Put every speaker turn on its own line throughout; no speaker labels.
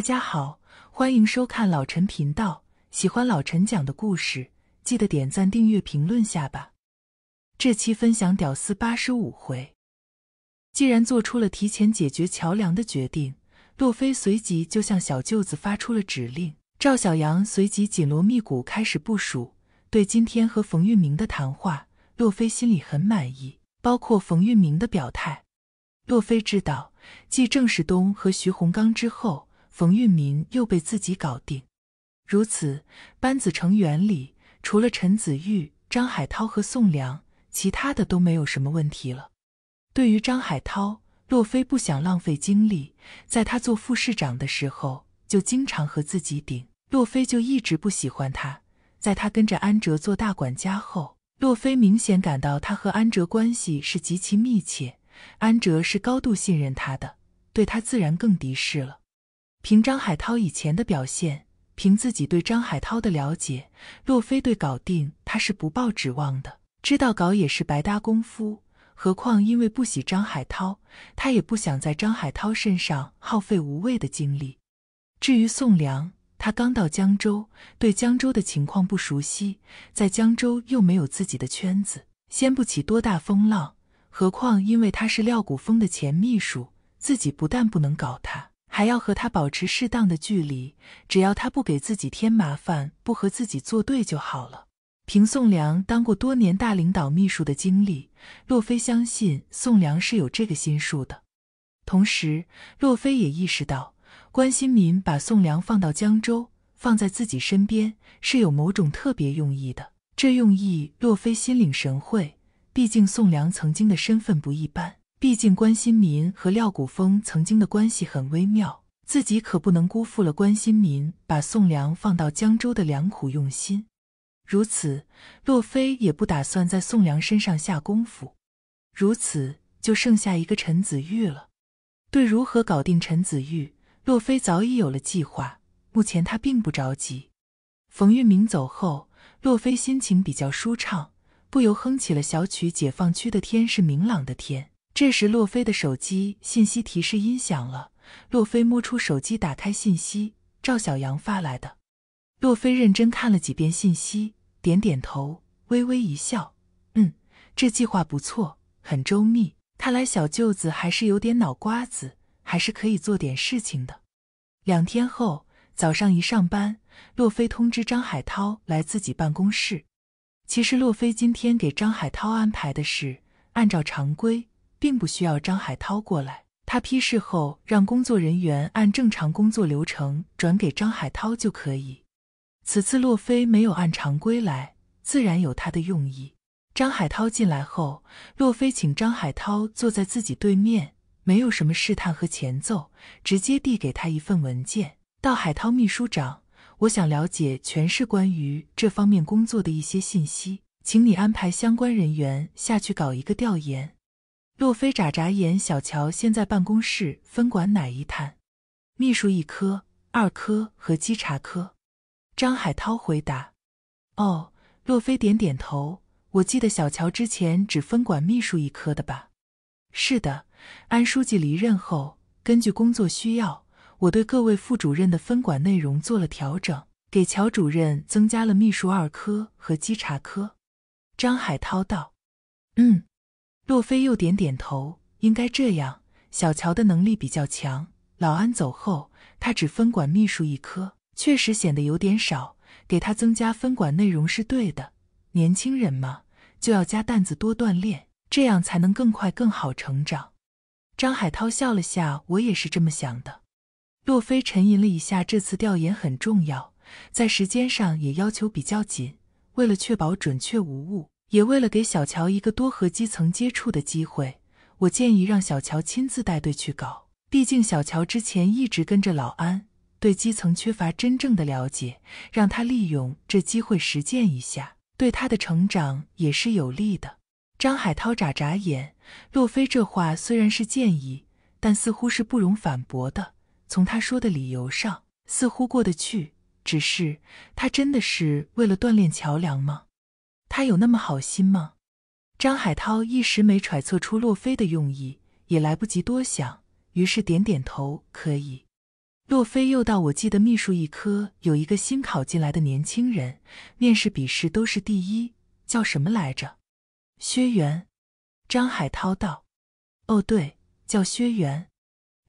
大家好，欢迎收看老陈频道。喜欢老陈讲的故事，记得点赞、订阅、评论下吧。这期分享《屌丝八十五回》。既然做出了提前解决桥梁的决定，洛飞随即就向小舅子发出了指令。赵小阳随即紧锣密鼓开始部署。对今天和冯玉明的谈话，洛飞心里很满意，包括冯玉明的表态。洛飞知道，继郑世东和徐洪刚之后。冯运民又被自己搞定，如此班子成员里，除了陈子玉、张海涛和宋良，其他的都没有什么问题了。对于张海涛，洛飞不想浪费精力，在他做副市长的时候就经常和自己顶，洛飞就一直不喜欢他。在他跟着安哲做大管家后，洛飞明显感到他和安哲关系是极其密切，安哲是高度信任他的，对他自然更敌视了。凭张海涛以前的表现，凭自己对张海涛的了解，洛非对搞定他是不抱指望的。知道搞也是白搭功夫，何况因为不喜张海涛，他也不想在张海涛身上耗费无谓的精力。至于宋良，他刚到江州，对江州的情况不熟悉，在江州又没有自己的圈子，掀不起多大风浪。何况因为他是廖谷峰的前秘书，自己不但不能搞他。还要和他保持适当的距离，只要他不给自己添麻烦，不和自己作对就好了。凭宋良当过多年大领导秘书的经历，洛非相信宋良是有这个心术的。同时，洛非也意识到，关心民把宋良放到江州，放在自己身边，是有某种特别用意的。这用意，洛非心领神会。毕竟，宋良曾经的身份不一般。毕竟关心民和廖古峰曾经的关系很微妙，自己可不能辜负了关心民把宋良放到江州的良苦用心。如此，洛飞也不打算在宋良身上下功夫。如此，就剩下一个陈子玉了。对如何搞定陈子玉，洛飞早已有了计划。目前他并不着急。冯玉明走后，洛飞心情比较舒畅，不由哼起了小曲《解放区的天是明朗的天》。这时，洛菲的手机信息提示音响了。洛菲摸出手机，打开信息，赵小阳发来的。洛菲认真看了几遍信息，点点头，微微一笑：“嗯，这计划不错，很周密。看来小舅子还是有点脑瓜子，还是可以做点事情的。”两天后早上一上班，洛菲通知张海涛来自己办公室。其实，洛菲今天给张海涛安排的事，按照常规。并不需要张海涛过来，他批示后让工作人员按正常工作流程转给张海涛就可以。此次洛飞没有按常规来，自然有他的用意。张海涛进来后，洛飞请张海涛坐在自己对面，没有什么试探和前奏，直接递给他一份文件。道海涛秘书长，我想了解全市关于这方面工作的一些信息，请你安排相关人员下去搞一个调研。洛菲眨眨眼，小乔现在办公室分管哪一摊？秘书一科、二科和稽查科。张海涛回答：“哦。”洛菲点点头：“我记得小乔之前只分管秘书一科的吧？”“是的。”安书记离任后，根据工作需要，我对各位副主任的分管内容做了调整，给乔主任增加了秘书二科和稽查科。”张海涛道：“嗯。”洛菲又点点头，应该这样。小乔的能力比较强，老安走后，他只分管秘书一科，确实显得有点少。给他增加分管内容是对的，年轻人嘛，就要加担子，多锻炼，这样才能更快、更好成长。张海涛笑了下，我也是这么想的。洛菲沉吟了一下，这次调研很重要，在时间上也要求比较紧，为了确保准确无误。也为了给小乔一个多和基层接触的机会，我建议让小乔亲自带队去搞。毕竟小乔之前一直跟着老安，对基层缺乏真正的了解，让他利用这机会实践一下，对他的成长也是有利的。张海涛眨眨眼，洛飞这话虽然是建议，但似乎是不容反驳的。从他说的理由上，似乎过得去。只是他真的是为了锻炼桥梁吗？他有那么好心吗？张海涛一时没揣测出洛飞的用意，也来不及多想，于是点点头：“可以。”洛飞又道：“我记得秘书一科有一个新考进来的年轻人，面试、笔试都是第一，叫什么来着？”“薛元。”张海涛道。“哦，对，叫薛元。”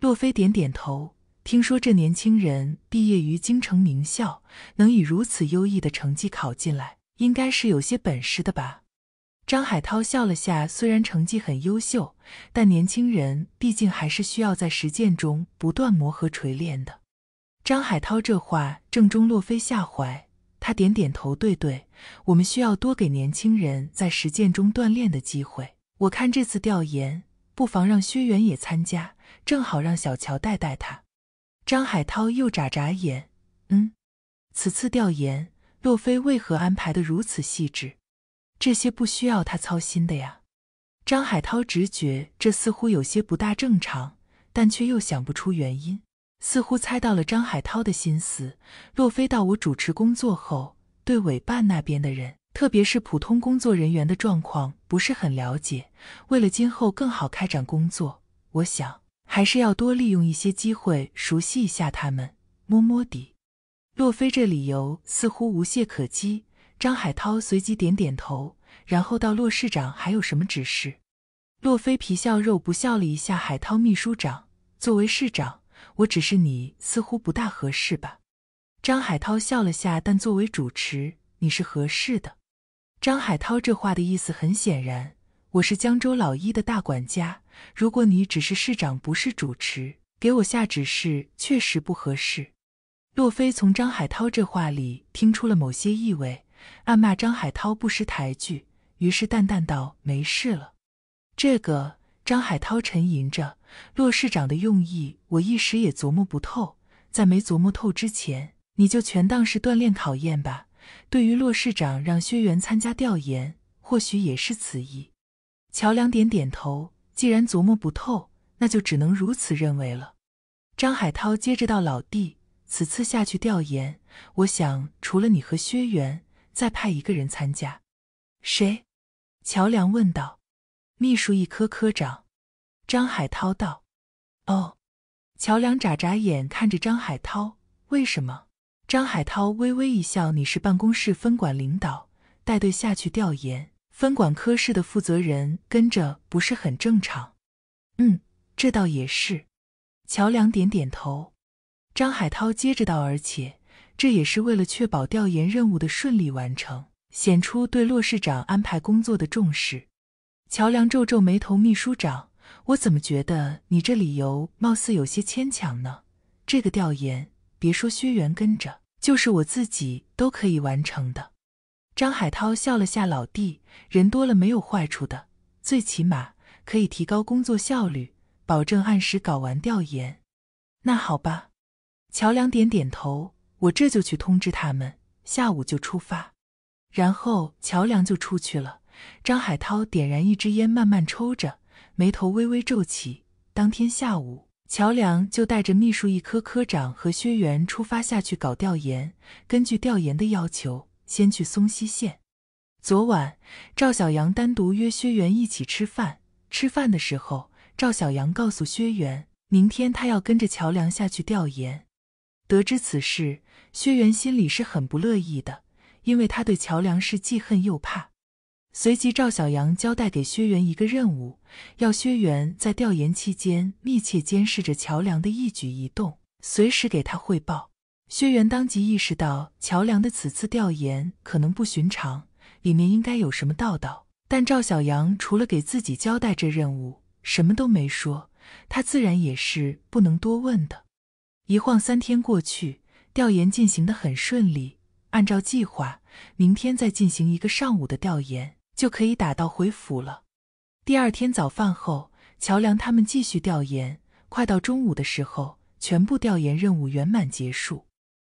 洛飞点点头：“听说这年轻人毕业于京城名校，能以如此优异的成绩考进来。”应该是有些本事的吧？张海涛笑了下，虽然成绩很优秀，但年轻人毕竟还是需要在实践中不断磨合锤炼的。张海涛这话正中洛菲下怀，他点点头，对对，我们需要多给年轻人在实践中锻炼的机会。我看这次调研，不妨让薛元也参加，正好让小乔带带他。张海涛又眨眨眼，嗯，此次调研。洛菲为何安排的如此细致？这些不需要他操心的呀。张海涛直觉这似乎有些不大正常，但却又想不出原因，似乎猜到了张海涛的心思。洛菲到我主持工作后，对委办那边的人，特别是普通工作人员的状况不是很了解。为了今后更好开展工作，我想还是要多利用一些机会熟悉一下他们，摸摸底。洛飞这理由似乎无懈可击，张海涛随即点点头，然后道：“洛市长还有什么指示？洛飞皮笑肉不笑了一下，海涛秘书长作为市长，我指示你似乎不大合适吧？张海涛笑了下，但作为主持，你是合适的。张海涛这话的意思很显然，我是江州老一的大管家，如果你只是市长，不是主持，给我下指示确实不合适。洛飞从张海涛这话里听出了某些意味，暗骂张海涛不识抬举，于是淡淡道：“没事了。”这个张海涛沉吟着：“洛市长的用意，我一时也琢磨不透。在没琢磨透之前，你就全当是锻炼考验吧。对于洛市长让薛源参加调研，或许也是此意。”乔梁点点头：“既然琢磨不透，那就只能如此认为了。”张海涛接着道：“老弟。”此次下去调研，我想除了你和薛元，再派一个人参加。谁？乔梁问道。秘书一科科长张海涛道。哦。乔梁眨眨眼看着张海涛，为什么？张海涛微微一笑，你是办公室分管领导，带队下去调研，分管科室的负责人跟着不是很正常？嗯，这倒也是。乔梁点点头。张海涛接着道：“而且这也是为了确保调研任务的顺利完成，显出对骆市长安排工作的重视。”乔梁皱皱眉头：“秘书长，我怎么觉得你这理由貌似有些牵强呢？这个调研，别说薛源跟着，就是我自己都可以完成的。”张海涛笑了下：“老弟，人多了没有坏处的，最起码可以提高工作效率，保证按时搞完调研。”那好吧。乔梁点点头，我这就去通知他们，下午就出发。然后乔梁就出去了。张海涛点燃一支烟，慢慢抽着，眉头微微皱起。当天下午，乔梁就带着秘书、一科科长和薛元出发下去搞调研。根据调研的要求，先去松溪县。昨晚，赵小阳单独约薛元一起吃饭。吃饭的时候，赵小阳告诉薛元，明天他要跟着乔梁下去调研。得知此事，薛元心里是很不乐意的，因为他对乔梁是既恨又怕。随即，赵小阳交代给薛元一个任务，要薛元在调研期间密切监视着乔梁的一举一动，随时给他汇报。薛元当即意识到乔梁的此次调研可能不寻常，里面应该有什么道道。但赵小阳除了给自己交代这任务，什么都没说，他自然也是不能多问的。一晃三天过去，调研进行的很顺利。按照计划，明天再进行一个上午的调研，就可以打道回府了。第二天早饭后，乔梁他们继续调研。快到中午的时候，全部调研任务圆满结束。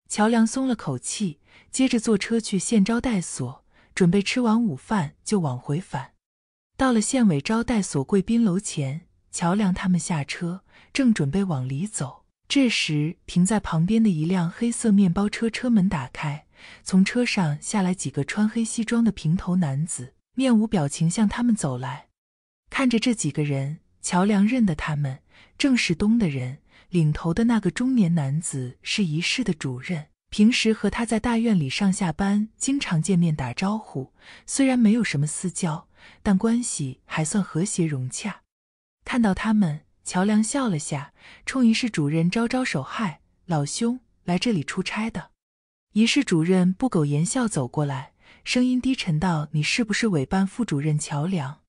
乔梁松了口气，接着坐车去县招待所，准备吃完午饭就往回返。到了县委招待所贵宾楼前，乔梁他们下车，正准备往里走。这时，停在旁边的一辆黑色面包车车门打开，从车上下来几个穿黑西装的平头男子，面无表情向他们走来。看着这几个人，乔梁认得他们，正是东的人。领头的那个中年男子是仪式的主任，平时和他在大院里上下班，经常见面打招呼。虽然没有什么私交，但关系还算和谐融洽。看到他们。乔梁笑了下，冲仪式主任招招手：“嗨，老兄，来这里出差的。”仪式主任不苟言笑走过来，声音低沉道：“你是不是委办副主任乔梁？”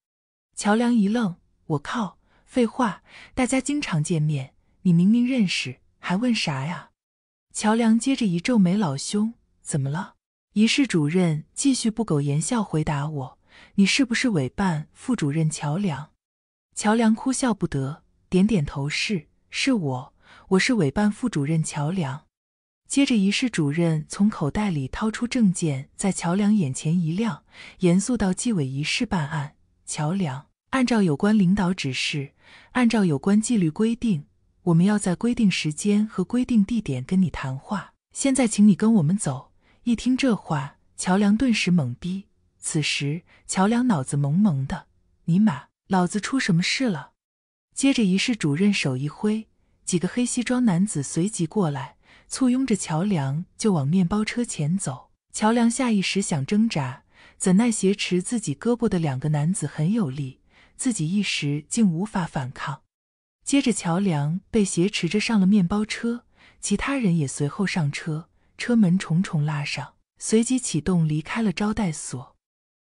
乔梁一愣：“我靠，废话，大家经常见面，你明明认识，还问啥呀？”乔梁接着一皱眉：“老兄，怎么了？”仪式主任继续不苟言笑回答我：“你是不是委办副主任乔梁？”乔梁哭笑不得。点点头，是，是我，我是委办副主任乔梁。接着，一室主任从口袋里掏出证件，在乔梁眼前一亮，严肃到纪委一室办案，乔梁，按照有关领导指示，按照有关纪律规定，我们要在规定时间和规定地点跟你谈话。现在，请你跟我们走。”一听这话，乔梁顿时懵逼。此时，乔梁脑子蒙蒙的，尼玛，老子出什么事了？接着，仪式主任手一挥，几个黑西装男子随即过来，簇拥着乔梁就往面包车前走。乔梁下意识想挣扎，怎奈挟持自己胳膊的两个男子很有力，自己一时竟无法反抗。接着，乔梁被挟持着上了面包车，其他人也随后上车，车门重重拉上，随即启动离开了招待所。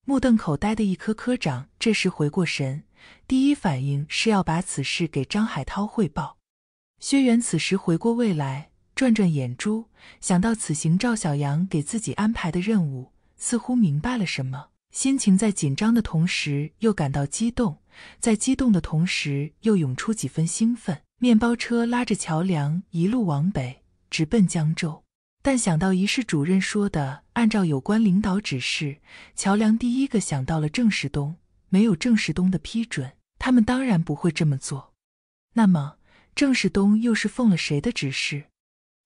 目瞪口呆的一科科长这时回过神。第一反应是要把此事给张海涛汇报。薛源此时回过味来，转转眼珠，想到此行赵小阳给自己安排的任务，似乎明白了什么，心情在紧张的同时又感到激动，在激动的同时又涌出几分兴奋。面包车拉着乔梁一路往北，直奔江州。但想到仪式主任说的，按照有关领导指示，乔梁第一个想到了郑世东。没有郑世东的批准，他们当然不会这么做。那么，郑世东又是奉了谁的指示？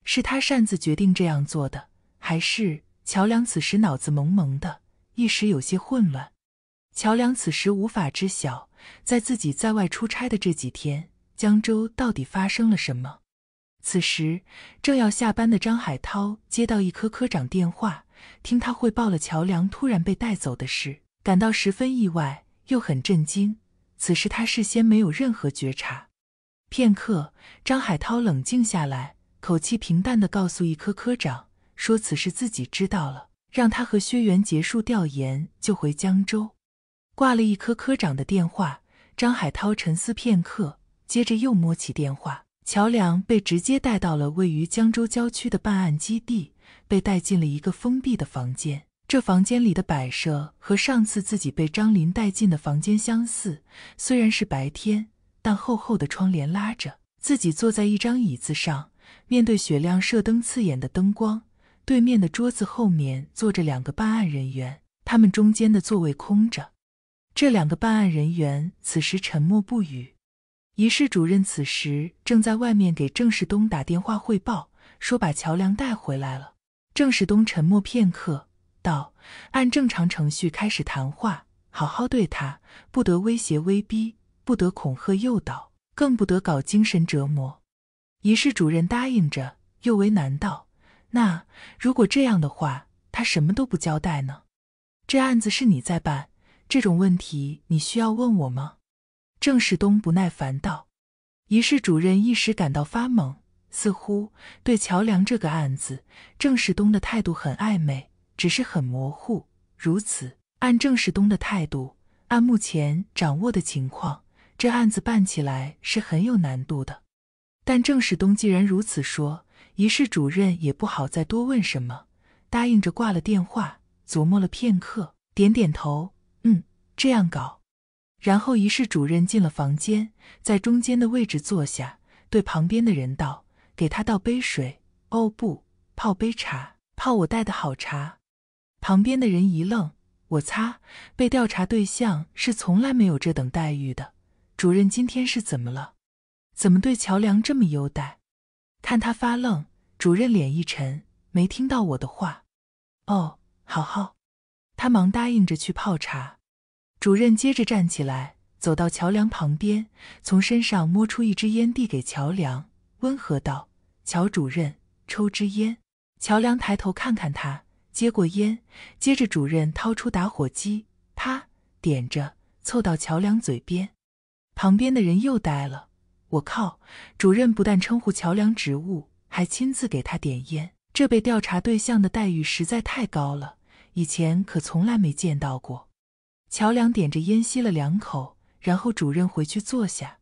是他擅自决定这样做的，还是乔梁此时脑子蒙蒙的，一时有些混乱？乔梁此时无法知晓，在自己在外出差的这几天，江州到底发生了什么。此时正要下班的张海涛接到一科科长电话，听他汇报了乔梁突然被带走的事，感到十分意外。又很震惊，此时他事先没有任何觉察。片刻，张海涛冷静下来，口气平淡地告诉一科科长说：“此事自己知道了，让他和薛元结束调研就回江州。”挂了一科科长的电话，张海涛沉思片刻，接着又摸起电话。乔梁被直接带到了位于江州郊区的办案基地，被带进了一个封闭的房间。这房间里的摆设和上次自己被张林带进的房间相似，虽然是白天，但厚厚的窗帘拉着。自己坐在一张椅子上，面对雪亮射灯刺眼的灯光，对面的桌子后面坐着两个办案人员，他们中间的座位空着。这两个办案人员此时沉默不语。仪式主任此时正在外面给郑世东打电话汇报，说把乔梁带回来了。郑世东沉默片刻。道：“按正常程序开始谈话，好好对他，不得威胁、威逼，不得恐吓、诱导，更不得搞精神折磨。”仪式主任答应着，又为难道：“那如果这样的话，他什么都不交代呢？这案子是你在办，这种问题你需要问我吗？”郑世东不耐烦道。仪式主任一时感到发懵，似乎对乔梁这个案子，郑世东的态度很暧昧。只是很模糊。如此，按郑世东的态度，按目前掌握的情况，这案子办起来是很有难度的。但郑世东既然如此说，仪式主任也不好再多问什么，答应着挂了电话。琢磨了片刻，点点头，嗯，这样搞。然后，仪式主任进了房间，在中间的位置坐下，对旁边的人道：“给他倒杯水。”哦，不，泡杯茶，泡我带的好茶。旁边的人一愣：“我擦，被调查对象是从来没有这等待遇的。主任今天是怎么了？怎么对乔梁这么优待？”看他发愣，主任脸一沉：“没听到我的话。”“哦，好好。”他忙答应着去泡茶。主任接着站起来，走到乔梁旁边，从身上摸出一支烟，递给乔梁，温和道：“乔主任，抽支烟。”乔梁抬头看看他。接过烟，接着主任掏出打火机，啪，点着，凑到乔梁嘴边。旁边的人又呆了。我靠！主任不但称呼乔梁职务，还亲自给他点烟，这被调查对象的待遇实在太高了，以前可从来没见到过。乔梁点着烟吸了两口，然后主任回去坐下。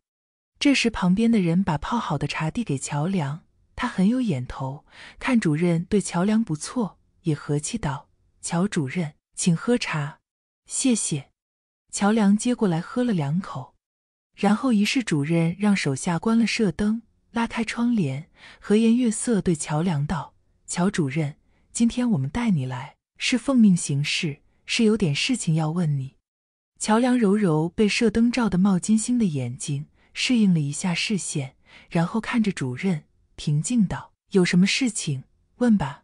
这时，旁边的人把泡好的茶递给乔梁，他很有眼头，看主任对乔梁不错。也和气道：“乔主任，请喝茶，谢谢。”乔梁接过来喝了两口，然后一式主任让手下关了射灯，拉开窗帘，和颜悦色对乔梁道：“乔主任，今天我们带你来是奉命行事，是有点事情要问你。”乔梁柔柔被射灯照的冒金星的眼睛适应了一下视线，然后看着主任，平静道：“有什么事情问吧。”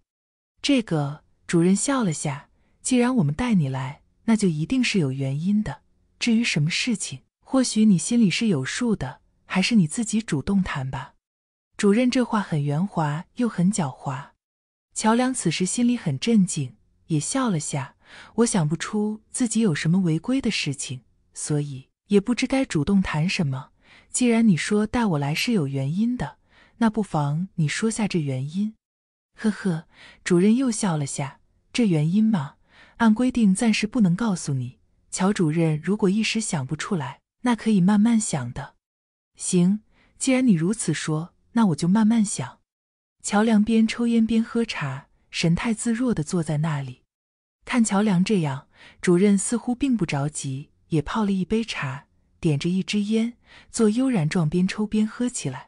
这个主任笑了下，既然我们带你来，那就一定是有原因的。至于什么事情，或许你心里是有数的，还是你自己主动谈吧。主任这话很圆滑，又很狡猾。乔梁此时心里很镇静，也笑了下。我想不出自己有什么违规的事情，所以也不知该主动谈什么。既然你说带我来是有原因的，那不妨你说下这原因。呵呵，主任又笑了下。这原因嘛，按规定暂时不能告诉你。乔主任，如果一时想不出来，那可以慢慢想的。行，既然你如此说，那我就慢慢想。乔梁边抽烟边喝茶，神态自若的坐在那里。看乔梁这样，主任似乎并不着急，也泡了一杯茶，点着一支烟，坐悠然状，边抽边喝起来。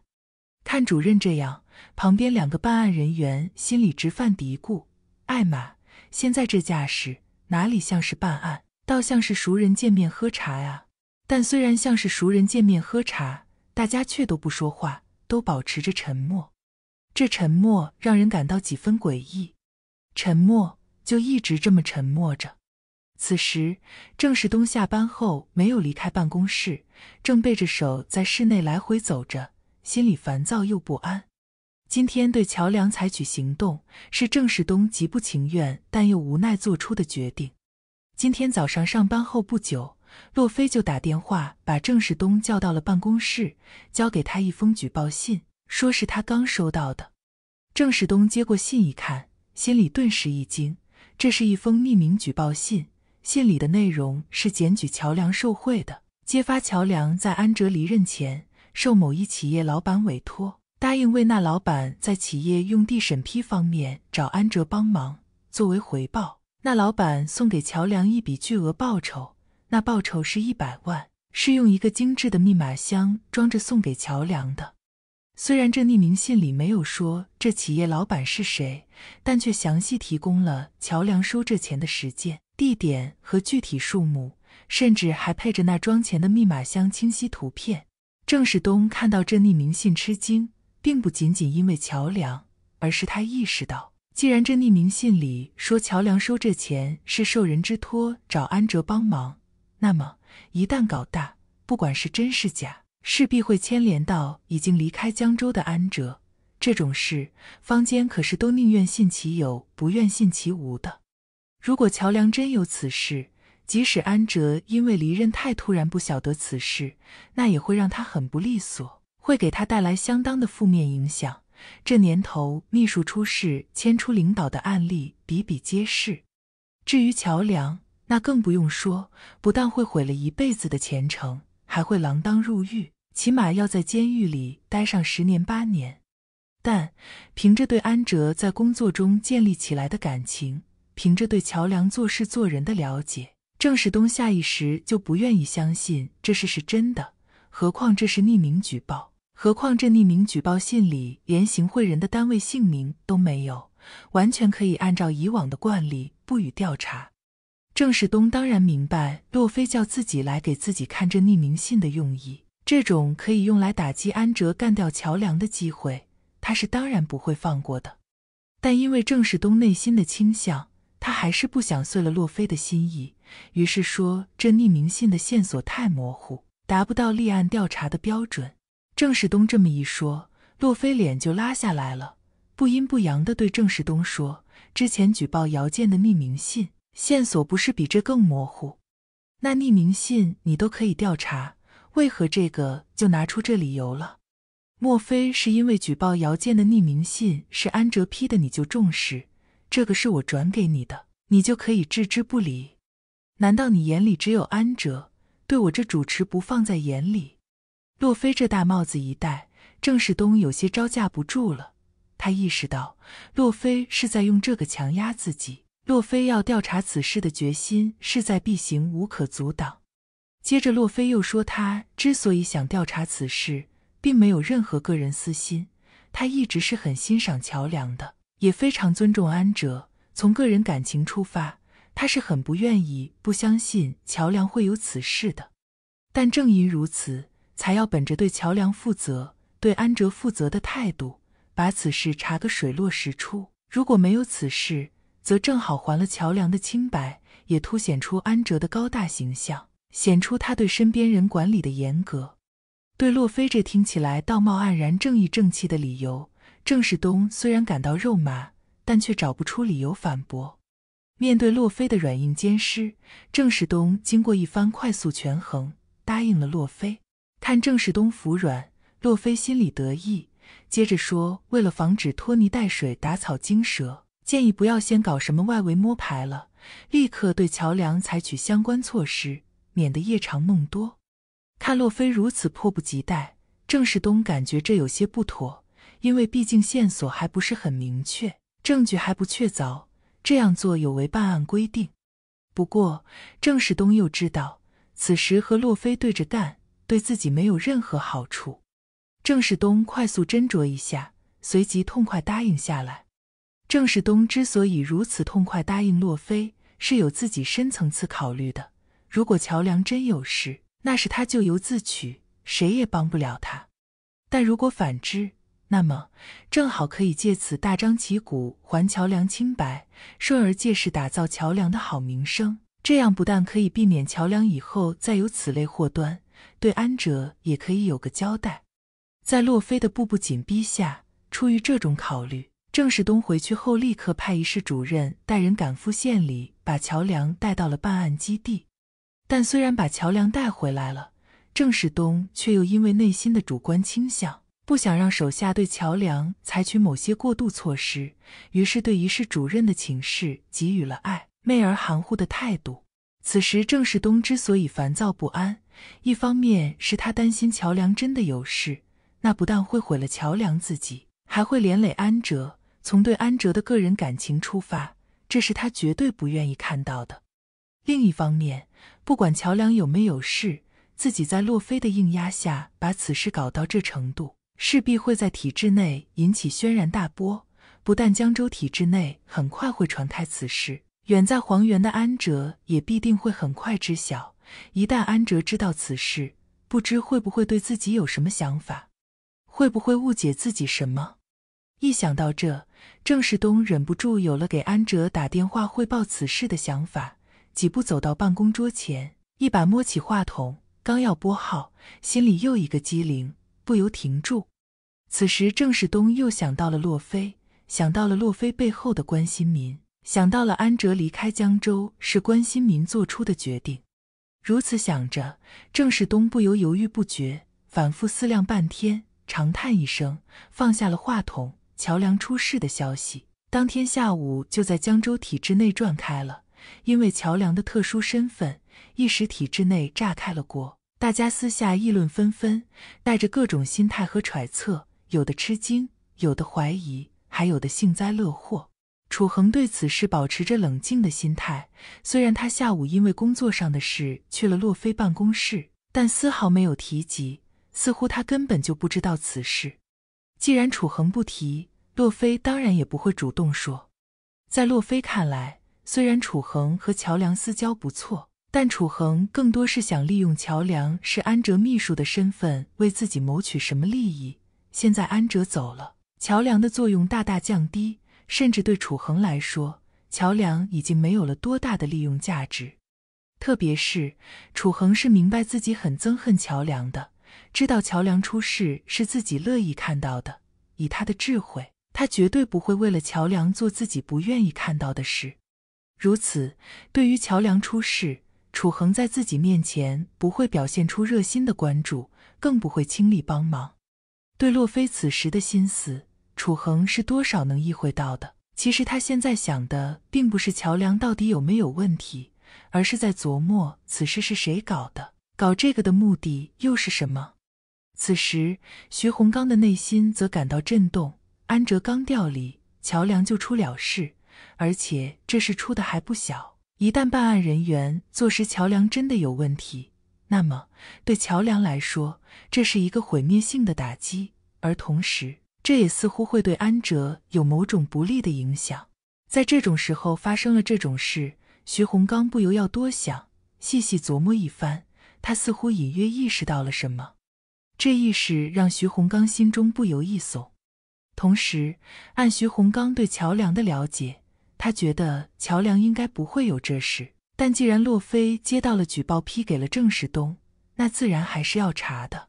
看主任这样，旁边两个办案人员心里直犯嘀咕。艾玛，现在这架势哪里像是办案，倒像是熟人见面喝茶呀。但虽然像是熟人见面喝茶，大家却都不说话，都保持着沉默。这沉默让人感到几分诡异。沉默就一直这么沉默着。此时郑世东下班后没有离开办公室，正背着手在室内来回走着。心里烦躁又不安。今天对乔梁采取行动，是郑世东极不情愿但又无奈做出的决定。今天早上上班后不久，洛飞就打电话把郑世东叫到了办公室，交给他一封举报信，说是他刚收到的。郑世东接过信一看，心里顿时一惊。这是一封匿名举报信，信里的内容是检举乔梁受贿的，揭发乔梁在安哲离任前。受某一企业老板委托，答应为那老板在企业用地审批方面找安哲帮忙。作为回报，那老板送给乔梁一笔巨额报酬，那报酬是一百万，是用一个精致的密码箱装着送给乔梁的。虽然这匿名信里没有说这企业老板是谁，但却详细提供了乔梁收这钱的时间、地点和具体数目，甚至还配着那装钱的密码箱清晰图片。郑世东看到这匿名信吃惊，并不仅仅因为乔梁，而是他意识到，既然这匿名信里说乔梁收这钱是受人之托找安哲帮忙，那么一旦搞大，不管是真是假，势必会牵连到已经离开江州的安哲。这种事，坊间可是都宁愿信其有，不愿信其无的。如果乔梁真有此事，即使安哲因为离任太突然不晓得此事，那也会让他很不利索，会给他带来相当的负面影响。这年头，秘书出事牵出领导的案例比比皆是。至于乔梁，那更不用说，不但会毁了一辈子的前程，还会锒铛入狱，起码要在监狱里待上十年八年。但凭着对安哲在工作中建立起来的感情，凭着对桥梁做事做人的了解，郑世东下意识就不愿意相信这事是真的，何况这是匿名举报，何况这匿名举报信里连行贿人的单位姓名都没有，完全可以按照以往的惯例不予调查。郑世东当然明白，洛菲叫自己来给自己看这匿名信的用意，这种可以用来打击安哲、干掉乔梁的机会，他是当然不会放过的。但因为郑世东内心的倾向，他还是不想碎了洛菲的心意。于是说，这匿名信的线索太模糊，达不到立案调查的标准。郑世东这么一说，洛菲脸就拉下来了，不阴不阳的对郑世东说：“之前举报姚建的匿名信线索不是比这更模糊？那匿名信你都可以调查，为何这个就拿出这理由了？莫非是因为举报姚建的匿名信是安哲批的，你就重视？这个是我转给你的，你就可以置之不理？”难道你眼里只有安哲？对我这主持不放在眼里？洛飞这大帽子一戴，郑世东有些招架不住了。他意识到，洛飞是在用这个强压自己。洛飞要调查此事的决心势在必行，无可阻挡。接着，洛飞又说，他之所以想调查此事，并没有任何个人私心。他一直是很欣赏乔梁的，也非常尊重安哲。从个人感情出发。他是很不愿意、不相信乔梁会有此事的，但正因如此，才要本着对乔梁负责、对安哲负责的态度，把此事查个水落石出。如果没有此事，则正好还了乔梁的清白，也凸显出安哲的高大形象，显出他对身边人管理的严格。对洛菲这听起来道貌岸然、正义正气的理由，郑世东虽然感到肉麻，但却找不出理由反驳。面对洛菲的软硬兼施，郑世东经过一番快速权衡，答应了洛菲。看郑世东服软，洛菲心里得意，接着说：“为了防止拖泥带水、打草惊蛇，建议不要先搞什么外围摸排了，立刻对乔梁采取相关措施，免得夜长梦多。”看洛菲如此迫不及待，郑世东感觉这有些不妥，因为毕竟线索还不是很明确，证据还不确凿。这样做有违办案规定，不过郑世东又知道，此时和洛菲对着干，对自己没有任何好处。郑世东快速斟酌一下，随即痛快答应下来。郑世东之所以如此痛快答应洛菲，是有自己深层次考虑的。如果乔梁真有事，那是他咎由自取，谁也帮不了他。但如果反之，那么，正好可以借此大张旗鼓还桥梁清白，顺而借势打造桥梁的好名声。这样不但可以避免桥梁以后再有此类祸端，对安哲也可以有个交代。在洛菲的步步紧逼下，出于这种考虑，郑世东回去后立刻派一室主任带人赶赴县里，把桥梁带到了办案基地。但虽然把桥梁带回来了，郑世东却又因为内心的主观倾向。不想让手下对乔梁采取某些过度措施，于是对仪式主任的请示给予了暧昧而含糊的态度。此时，郑世东之所以烦躁不安，一方面是他担心乔梁真的有事，那不但会毁了乔梁自己，还会连累安哲。从对安哲的个人感情出发，这是他绝对不愿意看到的。另一方面，不管乔梁有没有事，自己在洛菲的硬压下把此事搞到这程度。势必会在体制内引起轩然大波，不但江州体制内很快会传开此事，远在黄原的安哲也必定会很快知晓。一旦安哲知道此事，不知会不会对自己有什么想法，会不会误解自己什么？一想到这，郑世东忍不住有了给安哲打电话汇报此事的想法，几步走到办公桌前，一把摸起话筒，刚要拨号，心里又一个机灵。不由停住。此时，郑世东又想到了洛飞，想到了洛飞背后的关心民，想到了安哲离开江州是关心民做出的决定。如此想着，郑世东不由犹豫不决，反复思量半天，长叹一声，放下了话筒。桥梁出事的消息，当天下午就在江州体制内传开了。因为桥梁的特殊身份，一时体制内炸开了锅。大家私下议论纷纷，带着各种心态和揣测，有的吃惊，有的怀疑，还有的幸灾乐祸。楚恒对此事保持着冷静的心态，虽然他下午因为工作上的事去了洛菲办公室，但丝毫没有提及，似乎他根本就不知道此事。既然楚恒不提，洛菲当然也不会主动说。在洛菲看来，虽然楚恒和乔梁私交不错。但楚恒更多是想利用乔梁是安哲秘书的身份为自己谋取什么利益。现在安哲走了，乔梁的作用大大降低，甚至对楚恒来说，乔梁已经没有了多大的利用价值。特别是楚恒是明白自己很憎恨乔梁的，知道乔梁出事是自己乐意看到的。以他的智慧，他绝对不会为了乔梁做自己不愿意看到的事。如此，对于乔梁出事，楚恒在自己面前不会表现出热心的关注，更不会倾力帮忙。对洛飞此时的心思，楚恒是多少能意会到的。其实他现在想的并不是桥梁到底有没有问题，而是在琢磨此事是谁搞的，搞这个的目的又是什么。此时，徐洪刚的内心则感到震动：安哲刚调离，桥梁就出了事，而且这事出的还不小。一旦办案人员坐实桥梁真的有问题，那么对桥梁来说这是一个毁灭性的打击，而同时这也似乎会对安哲有某种不利的影响。在这种时候发生了这种事，徐洪刚不由要多想，细细琢磨一番。他似乎隐约意识到了什么，这意识让徐洪刚心中不由一悚。同时，按徐洪刚对桥梁的了解。他觉得乔梁应该不会有这事，但既然洛飞接到了举报，批给了郑世东，那自然还是要查的。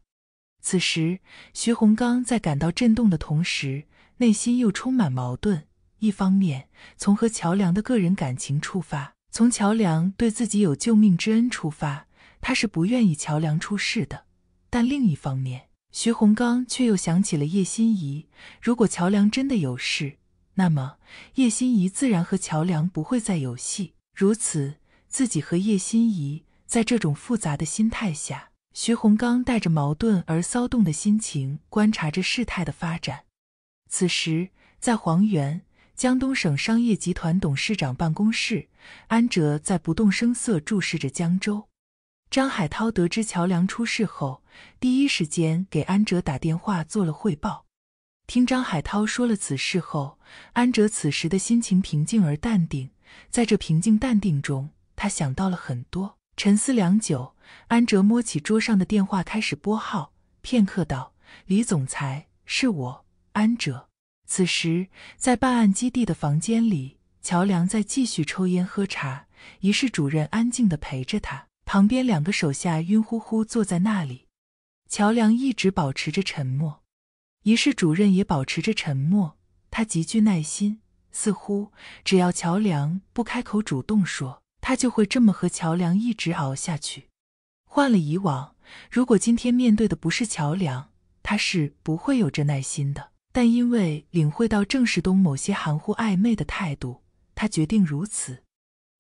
此时，徐洪刚在感到震动的同时，内心又充满矛盾。一方面，从和乔梁的个人感情出发，从乔梁对自己有救命之恩出发，他是不愿意乔梁出事的；但另一方面，徐洪刚却又想起了叶心怡，如果乔梁真的有事，那么，叶心怡自然和乔梁不会再有戏。如此，自己和叶心怡在这种复杂的心态下，徐洪刚带着矛盾而骚动的心情观察着事态的发展。此时，在黄原，江东省商业集团董事长办公室，安哲在不动声色注视着江州。张海涛得知乔梁出事后，第一时间给安哲打电话做了汇报。听张海涛说了此事后，安哲此时的心情平静而淡定。在这平静淡定中，他想到了很多，沉思良久。安哲摸起桌上的电话，开始拨号。片刻，道：“李总裁，是我，安哲。”此时，在办案基地的房间里，乔梁在继续抽烟喝茶，仪式主任安静地陪着他，旁边两个手下晕乎乎坐在那里。乔梁一直保持着沉默。于是主任也保持着沉默。他极具耐心，似乎只要乔梁不开口主动说，他就会这么和乔梁一直熬下去。换了以往，如果今天面对的不是乔梁，他是不会有这耐心的。但因为领会到郑世东某些含糊暧昧的态度，他决定如此。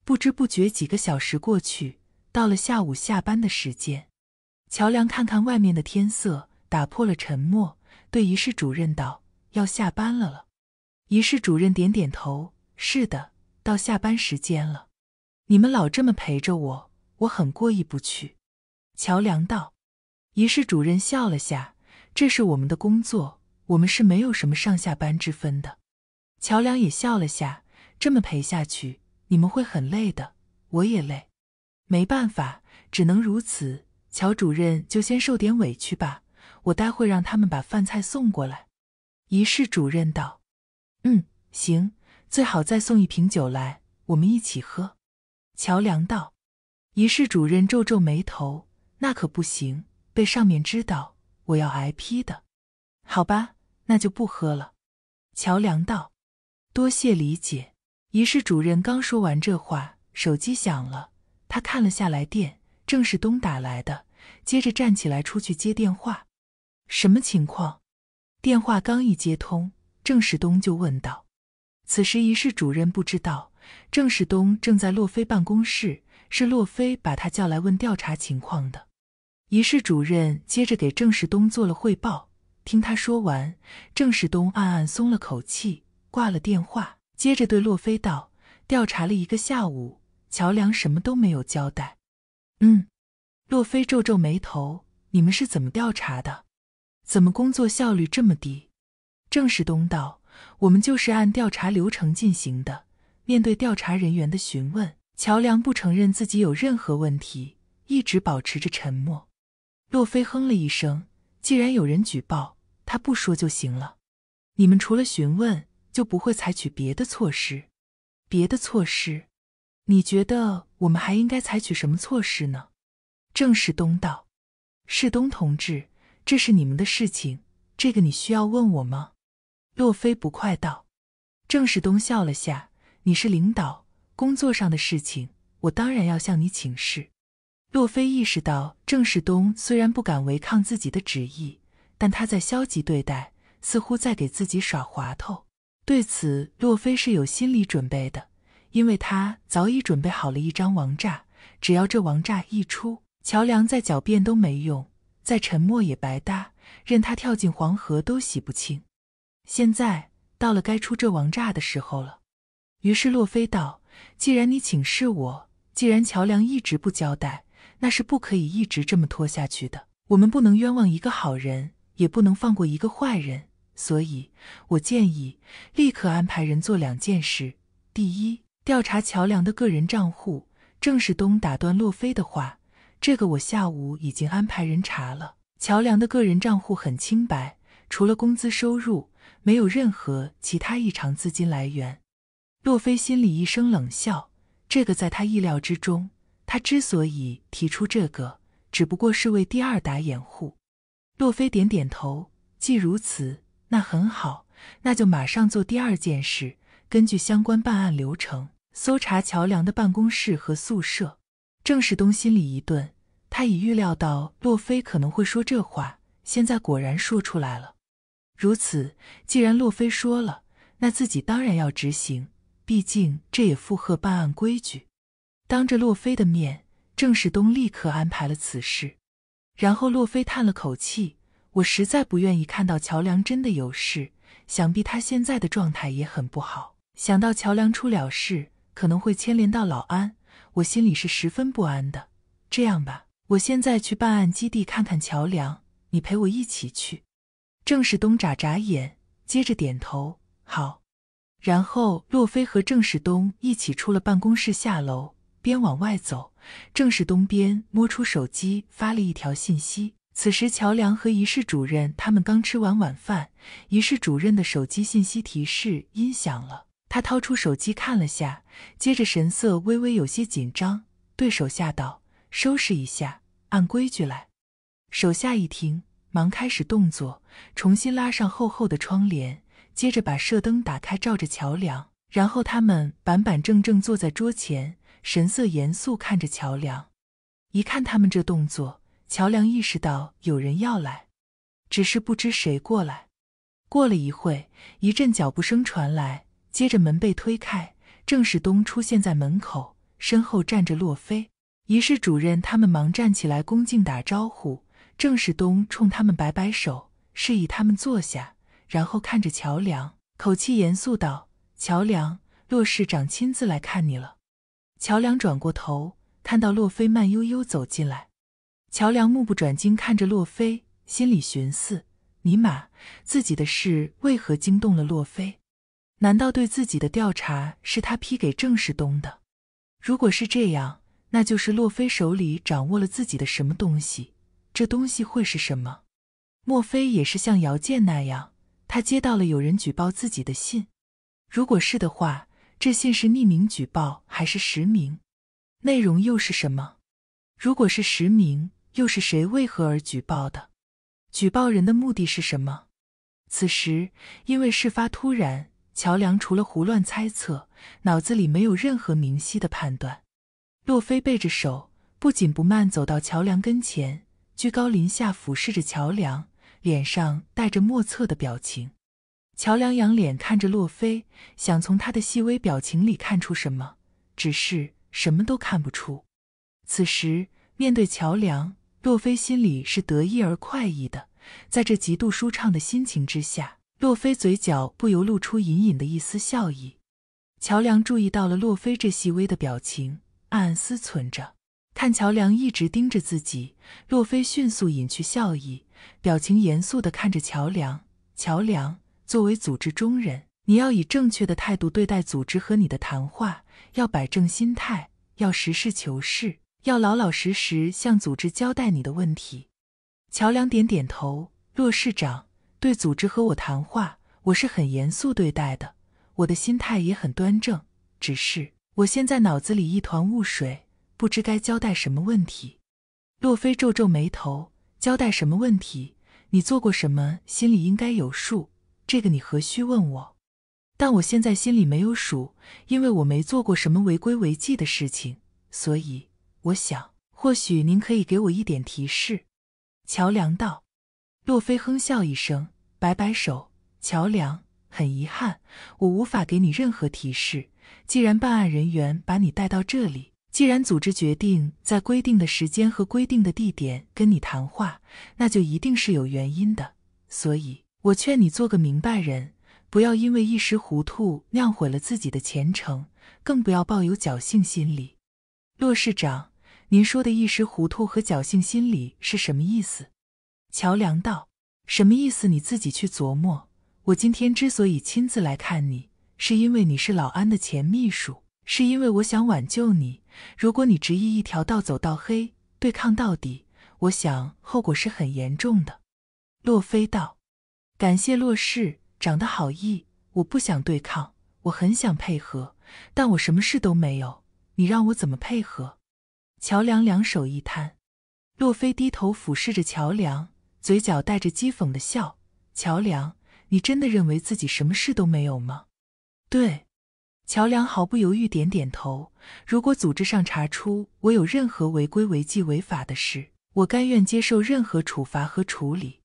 不知不觉几个小时过去，到了下午下班的时间，乔梁看看外面的天色，打破了沉默。对仪式主任道：“要下班了了。”仪式主任点点头：“是的，到下班时间了。你们老这么陪着我，我很过意不去。”乔梁道：“仪式主任笑了下：‘这是我们的工作，我们是没有什么上下班之分的。’”乔梁也笑了下：“这么陪下去，你们会很累的，我也累。没办法，只能如此。乔主任就先受点委屈吧。”我待会让他们把饭菜送过来。”仪式主任道，“嗯，行，最好再送一瓶酒来，我们一起喝。”乔梁道。仪式主任皱皱眉头，“那可不行，被上面知道，我要挨批的。”“好吧，那就不喝了。”乔梁道，“多谢理解。”仪式主任刚说完这话，手机响了，他看了下来电，正是东打来的，接着站起来出去接电话。什么情况？电话刚一接通，郑世东就问道。此时，一室主任不知道郑世东正在洛菲办公室，是洛菲把他叫来问调查情况的。一室主任接着给郑世东做了汇报，听他说完，郑世东暗暗松了口气，挂了电话，接着对洛菲道：“调查了一个下午，乔梁什么都没有交代。”“嗯。”洛菲皱皱眉头，“你们是怎么调查的？”怎么工作效率这么低？正是东道，我们就是按调查流程进行的。面对调查人员的询问，乔梁不承认自己有任何问题，一直保持着沉默。洛飞哼了一声，既然有人举报，他不说就行了。你们除了询问，就不会采取别的措施？别的措施？你觉得我们还应该采取什么措施呢？正是东道，世东同志。这是你们的事情，这个你需要问我吗？洛飞不快道。郑世东笑了下：“你是领导，工作上的事情，我当然要向你请示。”洛飞意识到，郑世东虽然不敢违抗自己的旨意，但他在消极对待，似乎在给自己耍滑头。对此，洛飞是有心理准备的，因为他早已准备好了一张王炸，只要这王炸一出，乔梁再狡辩都没用。再沉默也白搭，任他跳进黄河都洗不清。现在到了该出这王炸的时候了。于是洛飞道：“既然你请示我，既然乔梁一直不交代，那是不可以一直这么拖下去的。我们不能冤枉一个好人，也不能放过一个坏人。所以，我建议立刻安排人做两件事：第一，调查乔梁的个人账户。”郑世东打断洛飞的话。这个我下午已经安排人查了，乔梁的个人账户很清白，除了工资收入，没有任何其他异常资金来源。洛菲心里一声冷笑，这个在他意料之中。他之所以提出这个，只不过是为第二打掩护。洛菲点点头，既如此，那很好，那就马上做第二件事，根据相关办案流程，搜查乔梁的办公室和宿舍。郑世东心里一顿，他已预料到洛菲可能会说这话，现在果然说出来了。如此，既然洛菲说了，那自己当然要执行，毕竟这也符合办案规矩。当着洛菲的面，郑世东立刻安排了此事。然后，洛菲叹了口气：“我实在不愿意看到乔梁真的有事，想必他现在的状态也很不好。想到乔梁出了事，可能会牵连到老安。”我心里是十分不安的。这样吧，我现在去办案基地看看桥梁，你陪我一起去。郑世东眨眨眼，接着点头，好。然后洛飞和郑世东一起出了办公室，下楼，边往外走，郑世东边摸出手机发了一条信息。此时，桥梁和仪式主任他们刚吃完晚饭，仪式主任的手机信息提示音响了。他掏出手机看了下，接着神色微微有些紧张，对手下道：“收拾一下，按规矩来。”手下一听，忙开始动作，重新拉上厚厚的窗帘，接着把射灯打开，照着桥梁。然后他们板板正正坐在桌前，神色严肃看着桥梁。一看他们这动作，桥梁意识到有人要来，只是不知谁过来。过了一会，一阵脚步声传来。接着门被推开，郑世东出现在门口，身后站着洛菲。仪是主任，他们忙站起来恭敬打招呼。郑世东冲他们摆摆手，示意他们坐下，然后看着乔梁，口气严肃道：“乔梁，洛市长亲自来看你了。”乔梁转过头，看到洛菲慢悠悠走进来，乔梁目不转睛看着洛菲，心里寻思：“尼玛，自己的事为何惊动了洛菲？难道对自己的调查是他批给郑世东的？如果是这样，那就是洛菲手里掌握了自己的什么东西？这东西会是什么？莫非也是像姚建那样，他接到了有人举报自己的信？如果是的话，这信是匿名举报还是实名？内容又是什么？如果是实名，又是谁为何而举报的？举报人的目的是什么？此时，因为事发突然。乔梁除了胡乱猜测，脑子里没有任何明晰的判断。洛飞背着手，不紧不慢走到乔梁跟前，居高临下俯视着乔梁，脸上带着莫测的表情。乔梁仰脸看着洛飞，想从他的细微表情里看出什么，只是什么都看不出。此时面对乔梁，洛飞心里是得意而快意的，在这极度舒畅的心情之下。洛菲嘴角不由露出隐隐的一丝笑意，乔梁注意到了洛菲这细微的表情，暗暗思忖着。看乔梁一直盯着自己，洛菲迅速隐去笑意，表情严肃地看着乔梁。乔梁作为组织中人，你要以正确的态度对待组织和你的谈话，要摆正心态，要实事求是，要老老实实向组织交代你的问题。乔梁点点头，洛市长。对组织和我谈话，我是很严肃对待的，我的心态也很端正。只是我现在脑子里一团雾水，不知该交代什么问题。洛菲皱皱眉头，交代什么问题？你做过什么，心里应该有数。这个你何须问我？但我现在心里没有数，因为我没做过什么违规违纪的事情，所以我想，或许您可以给我一点提示。乔梁道。洛菲哼笑一声，摆摆手：“乔梁，很遗憾，我无法给你任何提示。既然办案人员把你带到这里，既然组织决定在规定的时间和规定的地点跟你谈话，那就一定是有原因的。所以，我劝你做个明白人，不要因为一时糊涂酿毁了自己的前程，更不要抱有侥幸心理。”洛市长，您说的一时糊涂和侥幸心理是什么意思？乔梁道：“什么意思？你自己去琢磨。我今天之所以亲自来看你，是因为你是老安的前秘书，是因为我想挽救你。如果你执意一条道走到黑，对抗到底，我想后果是很严重的。”洛飞道：“感谢洛氏长得好意，我不想对抗，我很想配合，但我什么事都没有，你让我怎么配合？”乔梁两手一摊。洛飞低头俯视着乔梁。嘴角带着讥讽的笑，乔梁，你真的认为自己什么事都没有吗？对，乔梁毫不犹豫点点头。如果组织上查出我有任何违规、违纪、违法的事，我甘愿接受任何处罚和处理。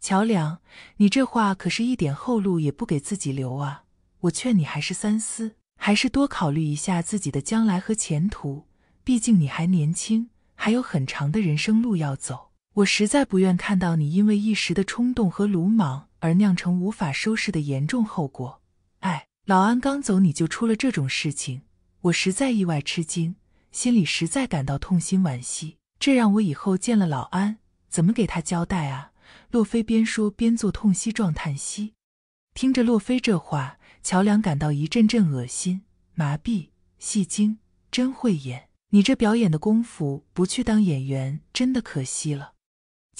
乔梁，你这话可是一点后路也不给自己留啊！我劝你还是三思，还是多考虑一下自己的将来和前途。毕竟你还年轻，还有很长的人生路要走。我实在不愿看到你因为一时的冲动和鲁莽而酿成无法收拾的严重后果。哎，老安刚走你就出了这种事情，我实在意外吃惊，心里实在感到痛心惋惜。这让我以后见了老安怎么给他交代啊？洛菲边说边做痛惜状，叹息。听着洛菲这话，乔梁感到一阵阵恶心、麻痹、戏精，真会演。你这表演的功夫不去当演员，真的可惜了。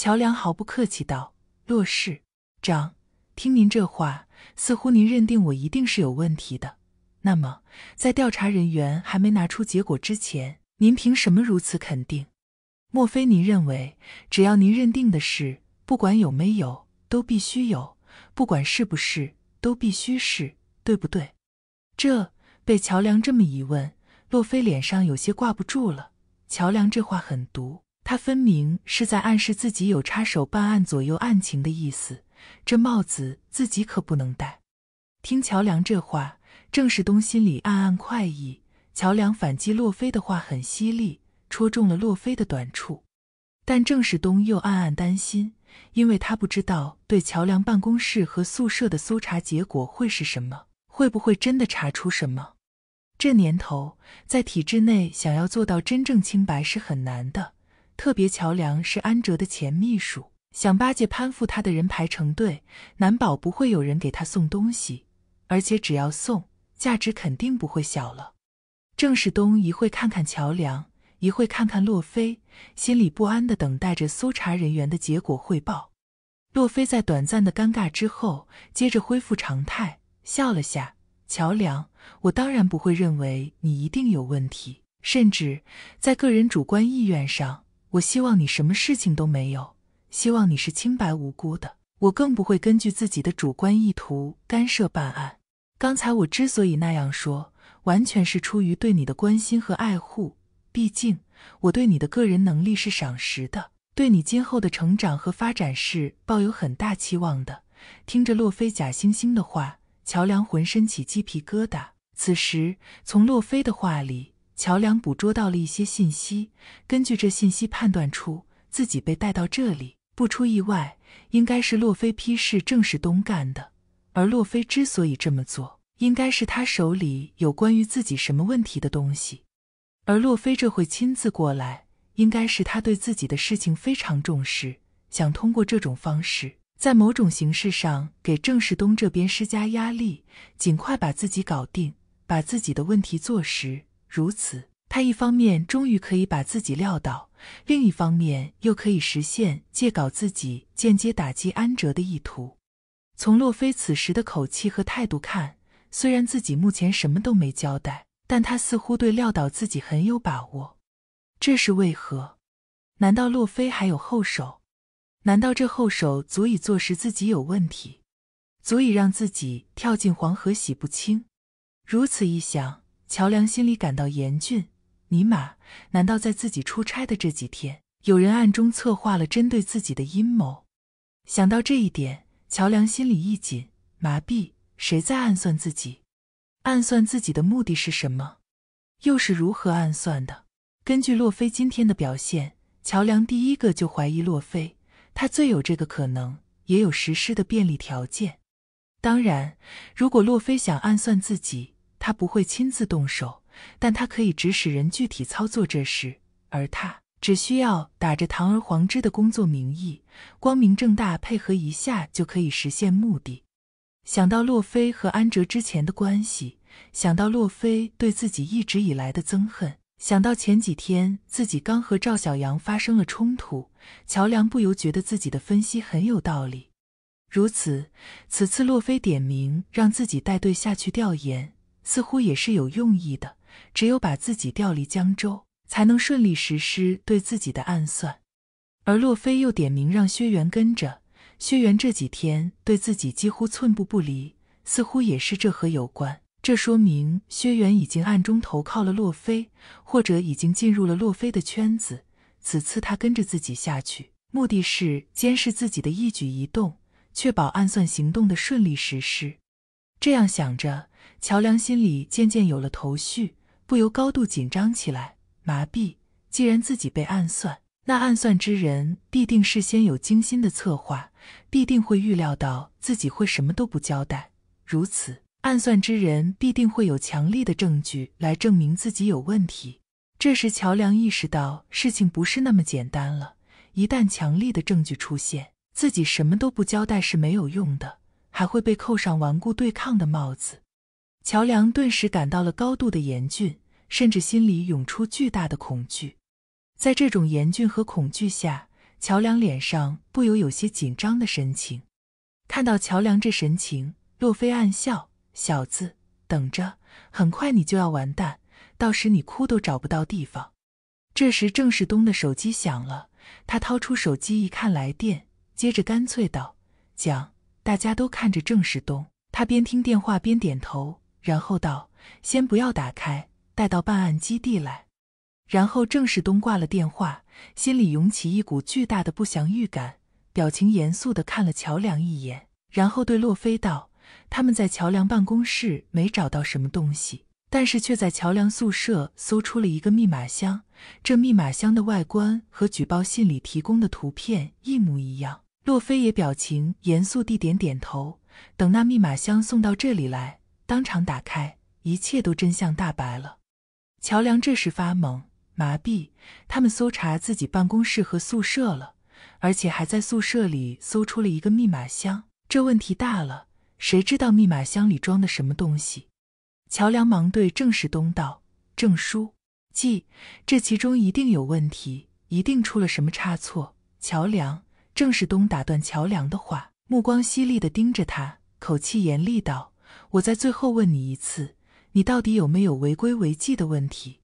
乔梁毫不客气道：“骆市长，听您这话，似乎您认定我一定是有问题的。那么，在调查人员还没拿出结果之前，您凭什么如此肯定？莫非您认为，只要您认定的事，不管有没有，都必须有；不管是不是，都必须是，对不对？”这被乔梁这么一问，洛飞脸上有些挂不住了。乔梁这话很毒。他分明是在暗示自己有插手办案、左右案情的意思，这帽子自己可不能戴。听乔梁这话，郑世东心里暗暗快意。乔梁反击洛飞的话很犀利，戳中了洛飞的短处。但郑世东又暗暗担心，因为他不知道对乔梁办公室和宿舍的搜查结果会是什么，会不会真的查出什么？这年头，在体制内想要做到真正清白是很难的。特别桥梁是安哲的前秘书，想巴结攀附他的人排成队，难保不会有人给他送东西。而且只要送，价值肯定不会小了。郑世东一会看看桥梁，一会看看洛菲，心里不安的等待着搜查人员的结果汇报。洛菲在短暂的尴尬之后，接着恢复常态，笑了下。桥梁，我当然不会认为你一定有问题，甚至在个人主观意愿上。我希望你什么事情都没有，希望你是清白无辜的。我更不会根据自己的主观意图干涉办案。刚才我之所以那样说，完全是出于对你的关心和爱护。毕竟，我对你的个人能力是赏识的，对你今后的成长和发展是抱有很大期望的。听着洛菲假惺惺的话，乔梁浑身起鸡皮疙瘩。此时，从洛菲的话里。乔梁捕捉到了一些信息，根据这信息判断出自己被带到这里，不出意外，应该是洛飞批示郑世东干的。而洛飞之所以这么做，应该是他手里有关于自己什么问题的东西。而洛飞这会亲自过来，应该是他对自己的事情非常重视，想通过这种方式，在某种形式上给郑世东这边施加压力，尽快把自己搞定，把自己的问题坐实。如此，他一方面终于可以把自己撂倒，另一方面又可以实现借稿自己间接打击安哲的意图。从洛菲此时的口气和态度看，虽然自己目前什么都没交代，但他似乎对撂倒自己很有把握。这是为何？难道洛菲还有后手？难道这后手足以坐实自己有问题，足以让自己跳进黄河洗不清？如此一想。乔梁心里感到严峻。尼玛，难道在自己出差的这几天，有人暗中策划了针对自己的阴谋？想到这一点，乔梁心里一紧，麻痹，谁在暗算自己？暗算自己的目的是什么？又是如何暗算的？根据洛菲今天的表现，乔梁第一个就怀疑洛菲，他最有这个可能，也有实施的便利条件。当然，如果洛菲想暗算自己，他不会亲自动手，但他可以指使人具体操作这事，而他只需要打着堂而皇之的工作名义，光明正大配合一下就可以实现目的。想到洛菲和安哲之前的关系，想到洛菲对自己一直以来的憎恨，想到前几天自己刚和赵小阳发生了冲突，乔梁不由觉得自己的分析很有道理。如此，此次洛菲点名让自己带队下去调研。似乎也是有用意的，只有把自己调离江州，才能顺利实施对自己的暗算。而洛飞又点名让薛元跟着，薛元这几天对自己几乎寸步不离，似乎也是这和有关。这说明薛元已经暗中投靠了洛飞，或者已经进入了洛飞的圈子。此次他跟着自己下去，目的是监视自己的一举一动，确保暗算行动的顺利实施。这样想着，乔梁心里渐渐有了头绪，不由高度紧张起来。麻痹，既然自己被暗算，那暗算之人必定事先有精心的策划，必定会预料到自己会什么都不交代。如此，暗算之人必定会有强力的证据来证明自己有问题。这时，乔梁意识到事情不是那么简单了。一旦强力的证据出现，自己什么都不交代是没有用的。还会被扣上顽固对抗的帽子，乔梁顿时感到了高度的严峻，甚至心里涌出巨大的恐惧。在这种严峻和恐惧下，乔梁脸上不由有些紧张的神情。看到乔梁这神情，洛菲暗笑：“小子，等着，很快你就要完蛋，到时你哭都找不到地方。”这时，郑世东的手机响了，他掏出手机一看来电，接着干脆道：“讲。”大家都看着郑世东，他边听电话边点头，然后道：“先不要打开，带到办案基地来。”然后郑世东挂了电话，心里涌起一股巨大的不祥预感，表情严肃地看了乔梁一眼，然后对洛菲道：“他们在乔梁办公室没找到什么东西，但是却在乔梁宿舍搜出了一个密码箱，这密码箱的外观和举报信里提供的图片一模一样。”洛菲也表情严肃地点点头。等那密码箱送到这里来，当场打开，一切都真相大白了。乔梁这时发懵、麻痹，他们搜查自己办公室和宿舍了，而且还在宿舍里搜出了一个密码箱，这问题大了，谁知道密码箱里装的什么东西？乔梁忙对郑世东道：“郑书，记，这其中一定有问题，一定出了什么差错。”乔梁。郑世东打断乔梁的话，目光犀利地盯着他，口气严厉道：“我在最后问你一次，你到底有没有违规违纪的问题？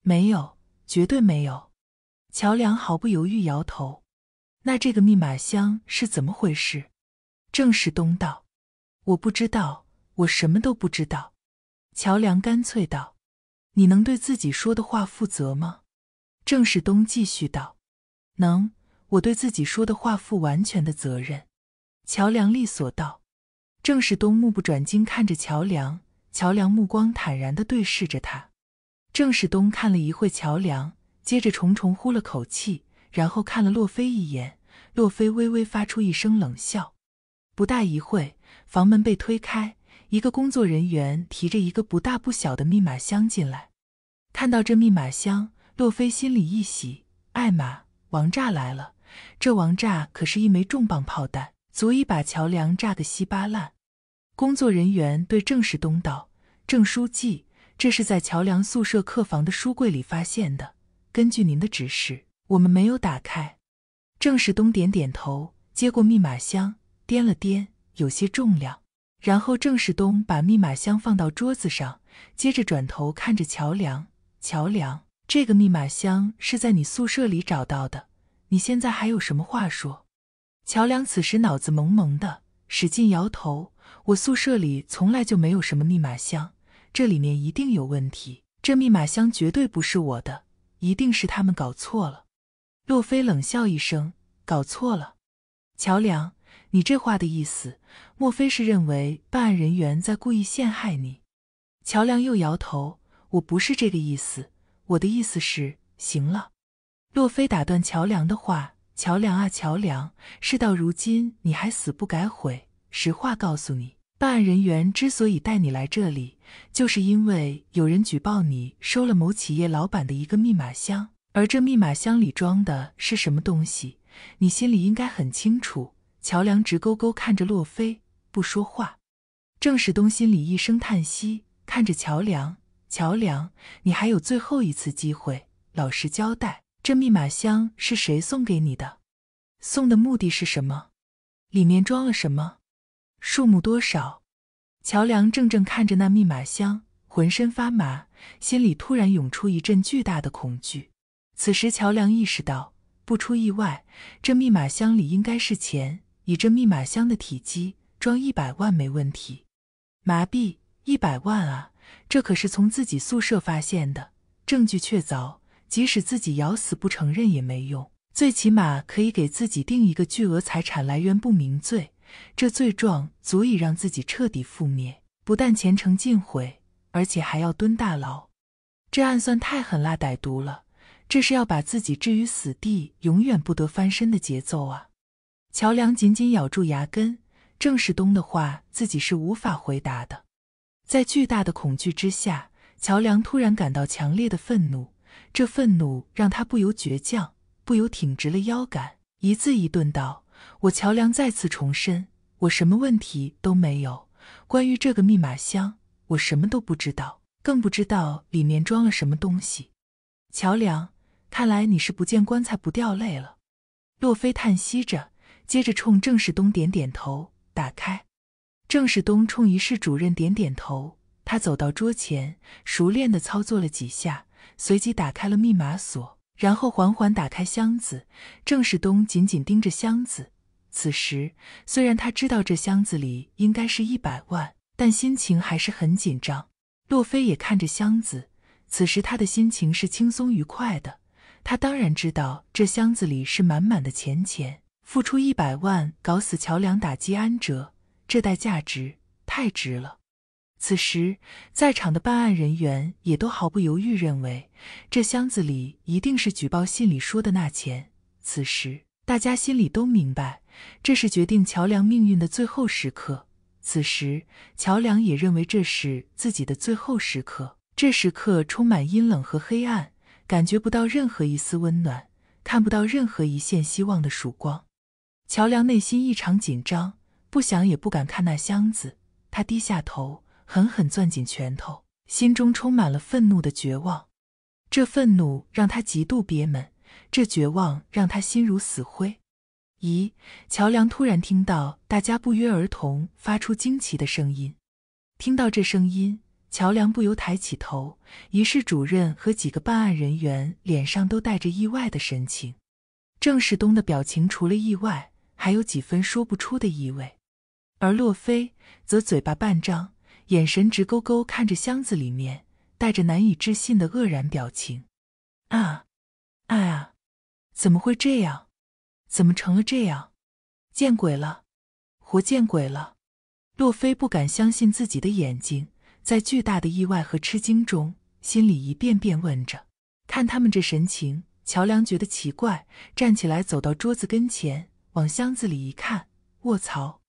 没有，绝对没有。”乔梁毫不犹豫摇头。那这个密码箱是怎么回事？郑世东道：“我不知道，我什么都不知道。”乔梁干脆道：“你能对自己说的话负责吗？”郑世东继续道：“能。”我对自己说的话负完全的责任。”乔梁利索道。郑世东目不转睛看着乔梁，乔梁目光坦然的对视着他。郑世东看了一会乔梁，接着重重呼了口气，然后看了洛菲一眼。洛菲微微发出一声冷笑。不大一会，房门被推开，一个工作人员提着一个不大不小的密码箱进来。看到这密码箱，洛菲心里一喜，艾玛，王炸来了！这王炸可是一枚重磅炮弹，足以把桥梁炸个稀巴烂。工作人员对郑世东道：“郑书记，这是在桥梁宿舍客房的书柜里发现的。根据您的指示，我们没有打开。”郑世东点点头，接过密码箱，掂了掂，有些重量。然后郑世东把密码箱放到桌子上，接着转头看着桥梁：“桥梁，这个密码箱是在你宿舍里找到的。”你现在还有什么话说？乔梁此时脑子蒙蒙的，使劲摇头。我宿舍里从来就没有什么密码箱，这里面一定有问题。这密码箱绝对不是我的，一定是他们搞错了。洛飞冷笑一声：“搞错了？”乔梁，你这话的意思，莫非是认为办案人员在故意陷害你？”乔梁又摇头：“我不是这个意思，我的意思是，行了。”洛菲打断乔梁的话：“乔梁啊，乔梁，事到如今你还死不改悔。实话告诉你，办案人员之所以带你来这里，就是因为有人举报你收了某企业老板的一个密码箱，而这密码箱里装的是什么东西，你心里应该很清楚。”乔梁直勾勾看着洛菲，不说话。郑世东心里一声叹息，看着乔梁：“乔梁，你还有最后一次机会，老实交代。”这密码箱是谁送给你的？送的目的是什么？里面装了什么？数目多少？乔梁怔怔看着那密码箱，浑身发麻，心里突然涌出一阵巨大的恐惧。此时，乔梁意识到，不出意外，这密码箱里应该是钱。以这密码箱的体积，装一百万没问题。麻痹，一百万啊！这可是从自己宿舍发现的，证据确凿。即使自己咬死不承认也没用，最起码可以给自己定一个巨额财产来源不明罪，这罪状足以让自己彻底覆灭，不但前程尽毁，而且还要蹲大牢。这暗算太狠辣歹毒了，这是要把自己置于死地，永远不得翻身的节奏啊！乔梁紧紧咬住牙根，郑世东的话自己是无法回答的。在巨大的恐惧之下，乔梁突然感到强烈的愤怒。这愤怒让他不由倔强，不由挺直了腰杆，一字一顿道：“我乔梁再次重申，我什么问题都没有。关于这个密码箱，我什么都不知道，更不知道里面装了什么东西。”乔梁，看来你是不见棺材不掉泪了。”洛菲叹息着，接着冲郑世东点点头：“打开。”郑世东冲仪式主任点点头，他走到桌前，熟练的操作了几下。随即打开了密码锁，然后缓缓打开箱子。郑世东紧紧盯着箱子。此时，虽然他知道这箱子里应该是一百万，但心情还是很紧张。洛飞也看着箱子。此时，他的心情是轻松愉快的。他当然知道这箱子里是满满的钱钱。付出一百万搞死乔梁，打击安哲，这代价值太值了。此时，在场的办案人员也都毫不犹豫认为，这箱子里一定是举报信里说的那钱。此时，大家心里都明白，这是决定乔梁命运的最后时刻。此时，乔梁也认为这是自己的最后时刻。这时刻充满阴冷和黑暗，感觉不到任何一丝温暖，看不到任何一线希望的曙光。乔梁内心异常紧张，不想也不敢看那箱子，他低下头。狠狠攥紧拳头，心中充满了愤怒的绝望。这愤怒让他极度憋闷，这绝望让他心如死灰。咦？乔梁突然听到大家不约而同发出惊奇的声音。听到这声音，乔梁不由抬起头，于是主任和几个办案人员脸上都带着意外的神情。郑世东的表情除了意外，还有几分说不出的意味，而洛飞则嘴巴半张。眼神直勾勾看着箱子里面，带着难以置信的愕然表情。啊，啊，怎么会这样？怎么成了这样？见鬼了！活见鬼了！洛飞不敢相信自己的眼睛，在巨大的意外和吃惊中，心里一遍遍问着。看他们这神情，乔梁觉得奇怪，站起来走到桌子跟前，往箱子里一看，卧槽！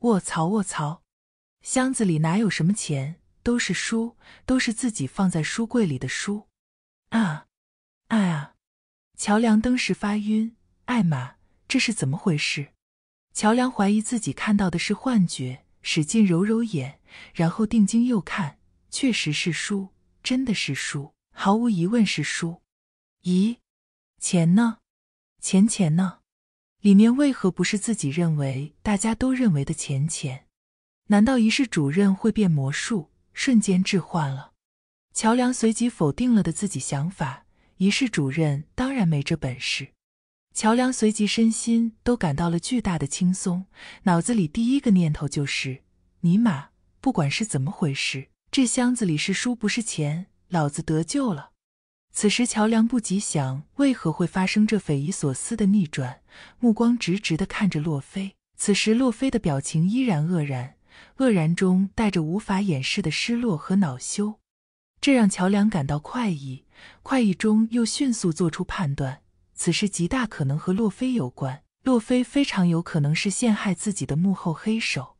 卧槽！卧槽！箱子里哪有什么钱？都是书，都是自己放在书柜里的书。啊啊！乔梁登时发晕。艾玛，这是怎么回事？乔梁怀疑自己看到的是幻觉，使劲揉揉眼，然后定睛又看，确实是书，真的是书，毫无疑问是书。咦，钱呢？钱钱呢？里面为何不是自己认为、大家都认为的钱钱？难道一室主任会变魔术，瞬间置换了？乔梁随即否定了的自己想法，一室主任当然没这本事。乔梁随即身心都感到了巨大的轻松，脑子里第一个念头就是：尼玛，不管是怎么回事，这箱子里是书不是钱，老子得救了！此时乔梁不及想为何会发生这匪夷所思的逆转，目光直直的看着洛菲。此时洛菲的表情依然愕然。愕然中带着无法掩饰的失落和恼羞，这让乔梁感到快意，快意中又迅速做出判断，此事极大可能和洛飞有关，洛飞非常有可能是陷害自己的幕后黑手，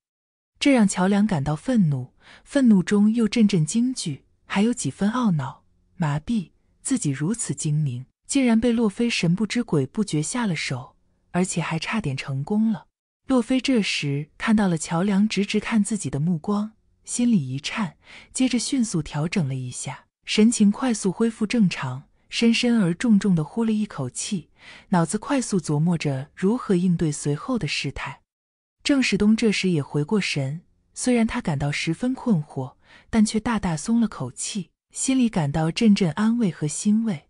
这让乔梁感到愤怒，愤怒中又阵阵惊惧，还有几分懊恼麻痹，自己如此精明，竟然被洛飞神不知鬼不觉下了手，而且还差点成功了。洛菲这时看到了乔梁直直看自己的目光，心里一颤，接着迅速调整了一下神情，快速恢复正常，深深而重重的呼了一口气，脑子快速琢磨着如何应对随后的事态。郑世东这时也回过神，虽然他感到十分困惑，但却大大松了口气，心里感到阵阵安慰和欣慰。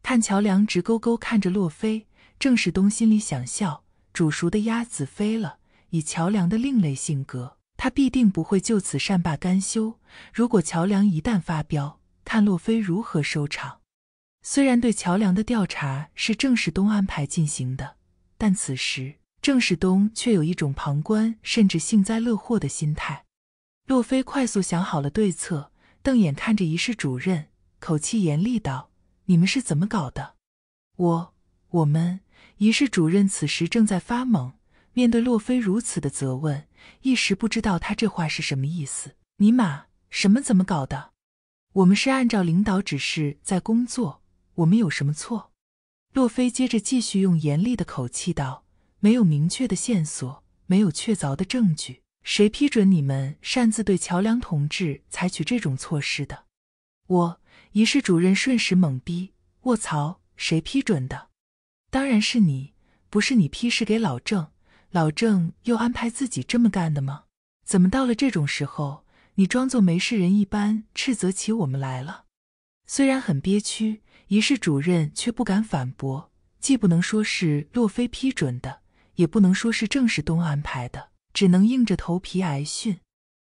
看乔梁直勾勾看着洛飞，郑世东心里想笑。煮熟的鸭子飞了。以乔梁的另类性格，他必定不会就此善罢甘休。如果乔梁一旦发飙，看洛飞如何收场。虽然对乔梁的调查是郑世东安排进行的，但此时郑世东却有一种旁观甚至幸灾乐祸的心态。洛飞快速想好了对策，瞪眼看着仪式主任，口气严厉道：“你们是怎么搞的？”“我……我们。”仪是主任此时正在发懵，面对洛菲如此的责问，一时不知道他这话是什么意思。尼玛，什么怎么搞的？我们是按照领导指示在工作，我们有什么错？洛菲接着继续用严厉的口气道：“没有明确的线索，没有确凿的证据，谁批准你们擅自对乔梁同志采取这种措施的？”我仪是主任瞬时懵逼，卧槽，谁批准的？当然是你，不是你批示给老郑，老郑又安排自己这么干的吗？怎么到了这种时候，你装作没事人一般斥责起我们来了？虽然很憋屈，一式主任却不敢反驳，既不能说是洛菲批准的，也不能说是郑世东安排的，只能硬着头皮挨训。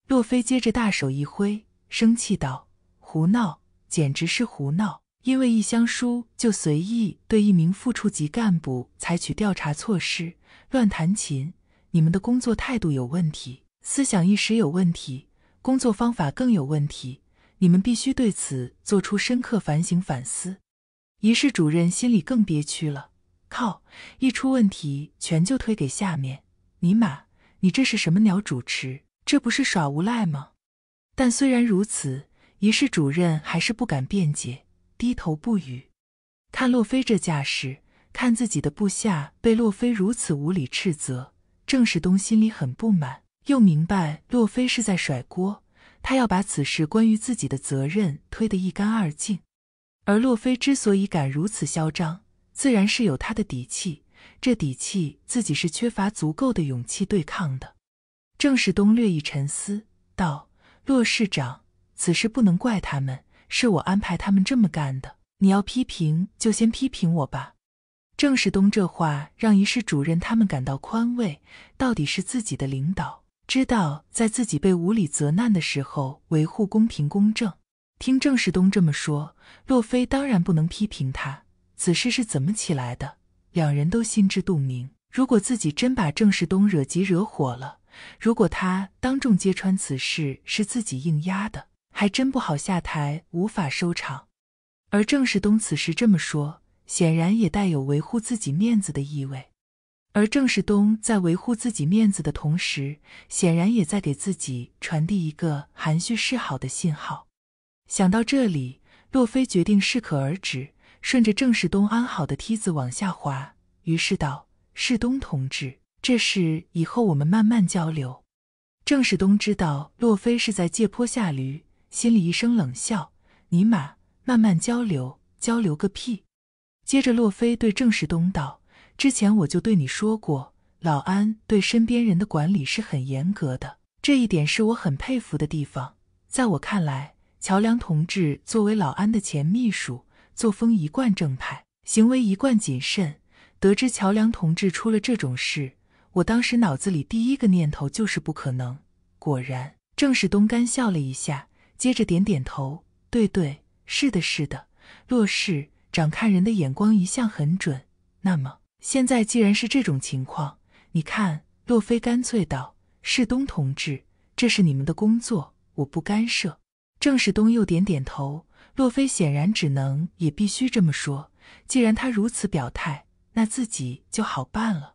洛菲接着大手一挥，生气道：“胡闹，简直是胡闹！”因为一箱书就随意对一名副处级干部采取调查措施，乱弹琴！你们的工作态度有问题，思想意识有问题，工作方法更有问题。你们必须对此做出深刻反省反思。一式主任心里更憋屈了，靠！一出问题全就推给下面，尼玛，你这是什么鸟主持？这不是耍无赖吗？但虽然如此，一式主任还是不敢辩解。低头不语，看洛飞这架势，看自己的部下被洛飞如此无理斥责，郑世东心里很不满，又明白洛飞是在甩锅，他要把此事关于自己的责任推得一干二净。而洛飞之所以敢如此嚣张，自然是有他的底气，这底气自己是缺乏足够的勇气对抗的。郑世东略一沉思，道：“洛市长，此事不能怪他们。”是我安排他们这么干的。你要批评，就先批评我吧。郑世东这话让仪式主任他们感到宽慰，到底是自己的领导，知道在自己被无理责难的时候维护公平公正。听郑世东这么说，洛非当然不能批评他。此事是怎么起来的，两人都心知肚明。如果自己真把郑世东惹急惹火了，如果他当众揭穿此事是自己硬压的。还真不好下台，无法收场。而郑世东此时这么说，显然也带有维护自己面子的意味。而郑世东在维护自己面子的同时，显然也在给自己传递一个含蓄示好的信号。想到这里，洛菲决定适可而止，顺着郑世东安好的梯子往下滑，于是道：“世东同志，这事以后我们慢慢交流。”郑世东知道洛菲是在借坡下驴。心里一声冷笑：“尼玛，慢慢交流，交流个屁！”接着，洛飞对郑世东道：“之前我就对你说过，老安对身边人的管理是很严格的，这一点是我很佩服的地方。在我看来，乔梁同志作为老安的前秘书，作风一贯正派，行为一贯谨慎。得知乔梁同志出了这种事，我当时脑子里第一个念头就是不可能。果然，郑世东干笑了一下。”接着点点头，对对，是的，是的。骆氏长看人的眼光一向很准。那么，现在既然是这种情况，你看，骆飞干脆道：“世东同志，这是你们的工作，我不干涉。”郑世东又点点头。骆飞显然只能也必须这么说。既然他如此表态，那自己就好办了。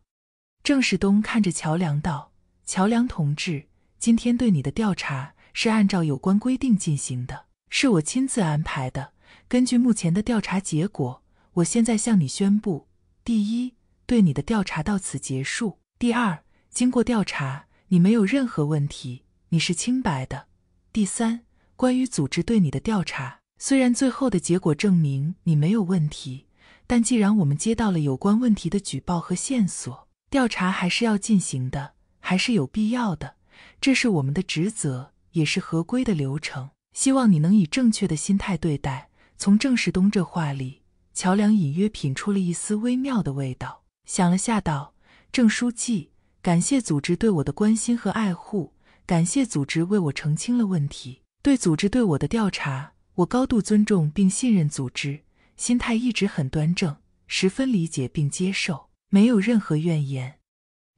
郑世东看着乔梁道：“乔梁同志，今天对你的调查。”是按照有关规定进行的，是我亲自安排的。根据目前的调查结果，我现在向你宣布：第一，对你的调查到此结束；第二，经过调查，你没有任何问题，你是清白的；第三，关于组织对你的调查，虽然最后的结果证明你没有问题，但既然我们接到了有关问题的举报和线索，调查还是要进行的，还是有必要的，这是我们的职责。也是合规的流程，希望你能以正确的心态对待。从郑世东这话里，乔梁隐约品出了一丝微妙的味道，想了下，道：“郑书记，感谢组织对我的关心和爱护，感谢组织为我澄清了问题。对组织对我的调查，我高度尊重并信任组织，心态一直很端正，十分理解并接受，没有任何怨言。”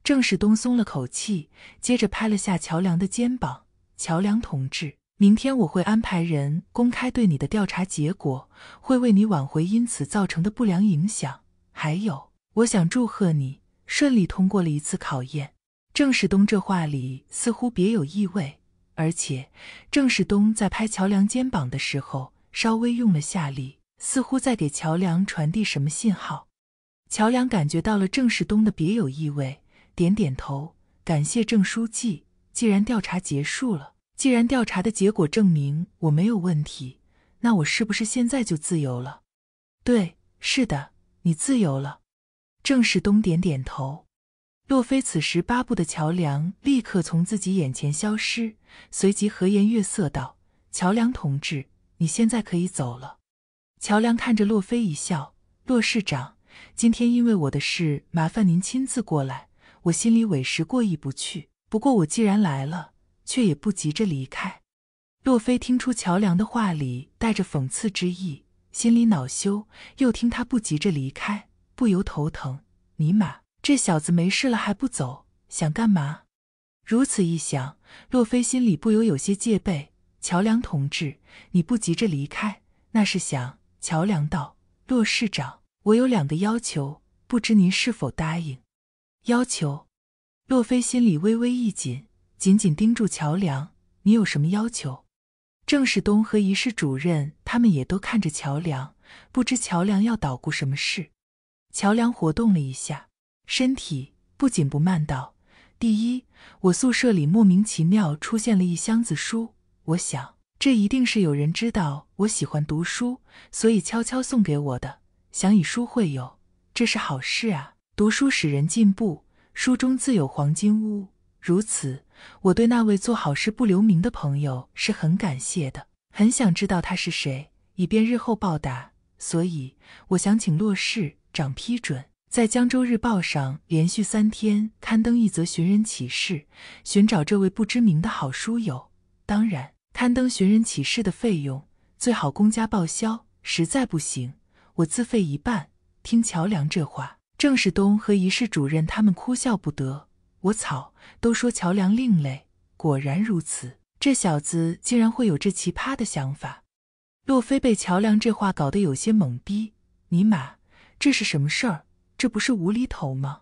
郑世东松了口气，接着拍了下乔梁的肩膀。乔梁同志，明天我会安排人公开对你的调查结果，会为你挽回因此造成的不良影响。还有，我想祝贺你顺利通过了一次考验。郑世东这话里似乎别有意味，而且郑世东在拍乔梁肩膀的时候稍微用了下力，似乎在给乔梁传递什么信号。乔梁感觉到了郑世东的别有意味，点点头，感谢郑书记。既然调查结束了，既然调查的结果证明我没有问题，那我是不是现在就自由了？对，是的，你自由了。郑世东点点头。洛飞此时八步的乔梁立刻从自己眼前消失，随即和颜悦色道：“乔梁同志，你现在可以走了。”乔梁看着洛飞一笑：“洛市长，今天因为我的事麻烦您亲自过来，我心里委实过意不去。”不过我既然来了，却也不急着离开。洛飞听出乔梁的话里带着讽刺之意，心里恼羞，又听他不急着离开，不由头疼。尼玛，这小子没事了还不走，想干嘛？如此一想，洛飞心里不由有些戒备。乔梁同志，你不急着离开，那是想……乔梁道：“洛市长，我有两个要求，不知您是否答应？”要求。洛飞心里微微一紧，紧紧盯住乔梁。你有什么要求？郑世东和仪式主任他们也都看着乔梁，不知乔梁要捣鼓什么事。乔梁活动了一下身体，不紧不慢道：“第一，我宿舍里莫名其妙出现了一箱子书，我想这一定是有人知道我喜欢读书，所以悄悄送给我的。想以书会友，这是好事啊。读书使人进步。”书中自有黄金屋，如此，我对那位做好事不留名的朋友是很感谢的，很想知道他是谁，以便日后报答。所以，我想请骆市长批准，在江州日报上连续三天刊登一则寻人启事，寻找这位不知名的好书友。当然，刊登寻人启事的费用最好公家报销，实在不行，我自费一半。听乔梁这话。郑世东和仪式主任他们哭笑不得。我草，都说乔梁另类，果然如此，这小子竟然会有这奇葩的想法。洛飞被乔梁这话搞得有些懵逼。尼玛，这是什么事儿？这不是无厘头吗？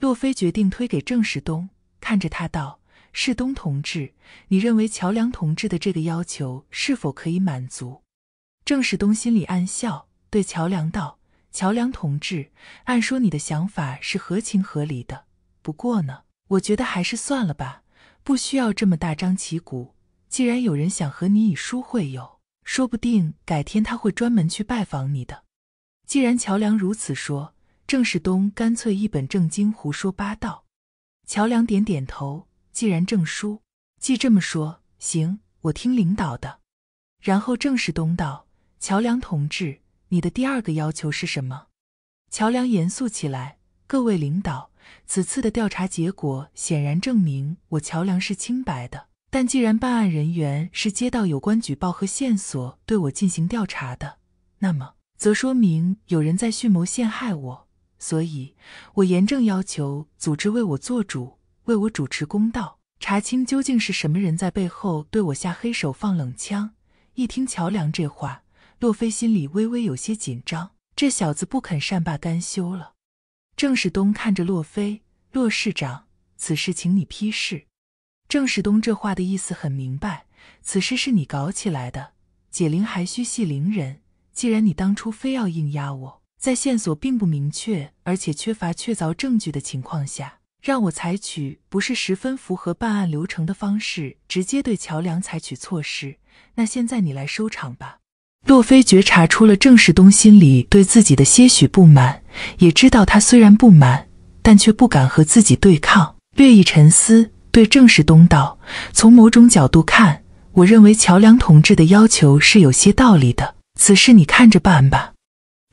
洛飞决定推给郑世东，看着他道：“世东同志，你认为乔梁同志的这个要求是否可以满足？”郑世东心里暗笑，对乔梁道。乔梁同志，按说你的想法是合情合理的，不过呢，我觉得还是算了吧，不需要这么大张旗鼓。既然有人想和你以书会友，说不定改天他会专门去拜访你的。既然乔梁如此说，郑世东干脆一本正经胡说八道。乔梁点点头，既然郑叔既这么说，行，我听领导的。然后郑世东道：“乔梁同志。”你的第二个要求是什么？乔梁严肃起来。各位领导，此次的调查结果显然证明我乔梁是清白的。但既然办案人员是接到有关举报和线索对我进行调查的，那么则说明有人在蓄谋陷害我。所以，我严正要求组织为我做主，为我主持公道，查清究竟是什么人在背后对我下黑手、放冷枪。一听乔梁这话。洛飞心里微微有些紧张，这小子不肯善罢甘休了。郑世东看着洛飞，洛市长，此事请你批示。郑世东这话的意思很明白，此事是你搞起来的。解铃还需系铃人，既然你当初非要硬压我，在线索并不明确，而且缺乏确凿证据的情况下，让我采取不是十分符合办案流程的方式，直接对乔梁采取措施，那现在你来收场吧。洛菲觉察出了郑世东心里对自己的些许不满，也知道他虽然不满，但却不敢和自己对抗。略一沉思，对郑世东道：“从某种角度看，我认为乔梁同志的要求是有些道理的。此事你看着办吧。”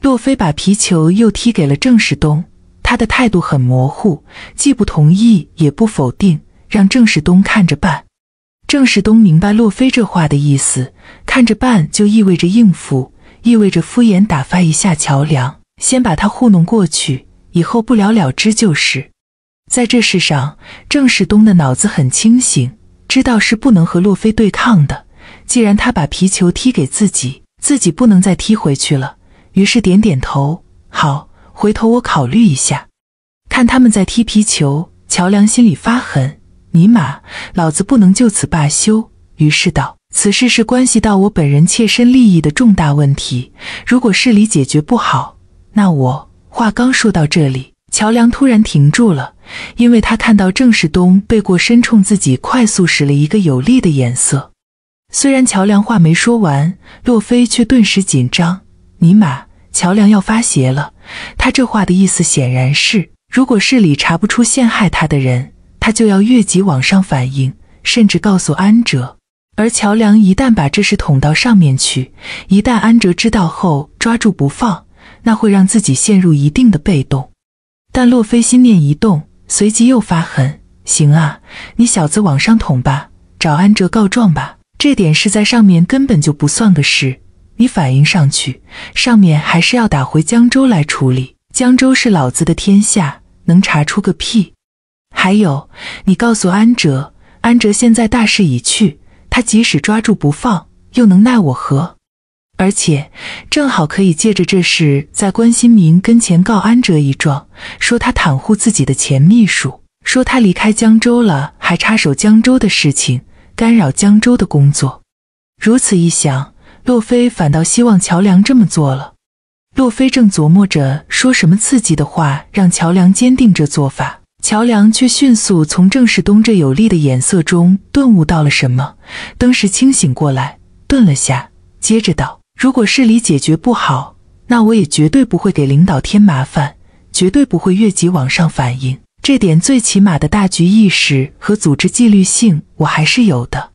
洛菲把皮球又踢给了郑世东，他的态度很模糊，既不同意，也不否定，让郑世东看着办。郑世东明白洛菲这话的意思，看着办就意味着应付，意味着敷衍打发一下乔梁，先把他糊弄过去，以后不了了之就是。在这世上，郑世东的脑子很清醒，知道是不能和洛菲对抗的。既然他把皮球踢给自己，自己不能再踢回去了。于是点点头，好，回头我考虑一下。看他们在踢皮球，乔梁心里发狠。尼玛，老子不能就此罢休！于是道：“此事是关系到我本人切身利益的重大问题，如果市里解决不好，那我……”话刚说到这里，乔梁突然停住了，因为他看到郑世东背过身，冲自己快速使了一个有力的眼色。虽然乔梁话没说完，洛飞却顿时紧张。尼玛，乔梁要发邪了！他这话的意思显然是，如果市里查不出陷害他的人。他就要越级往上反应，甚至告诉安哲。而乔梁一旦把这事捅到上面去，一旦安哲知道后抓住不放，那会让自己陷入一定的被动。但洛飞心念一动，随即又发狠：“行啊，你小子往上捅吧，找安哲告状吧。这点事在上面根本就不算个事，你反应上去，上面还是要打回江州来处理。江州是老子的天下，能查出个屁。”还有，你告诉安哲，安哲现在大势已去，他即使抓住不放，又能奈我何？而且正好可以借着这事在关新民跟前告安哲一状，说他袒护自己的前秘书，说他离开江州了还插手江州的事情，干扰江州的工作。如此一想，洛飞反倒希望乔梁这么做了。洛飞正琢磨着说什么刺激的话让乔梁坚定这做法。乔梁却迅速从郑世东这有力的眼色中顿悟到了什么，登时清醒过来，顿了下，接着道：“如果事里解决不好，那我也绝对不会给领导添麻烦，绝对不会越级往上反映。这点最起码的大局意识和组织纪律性，我还是有的。”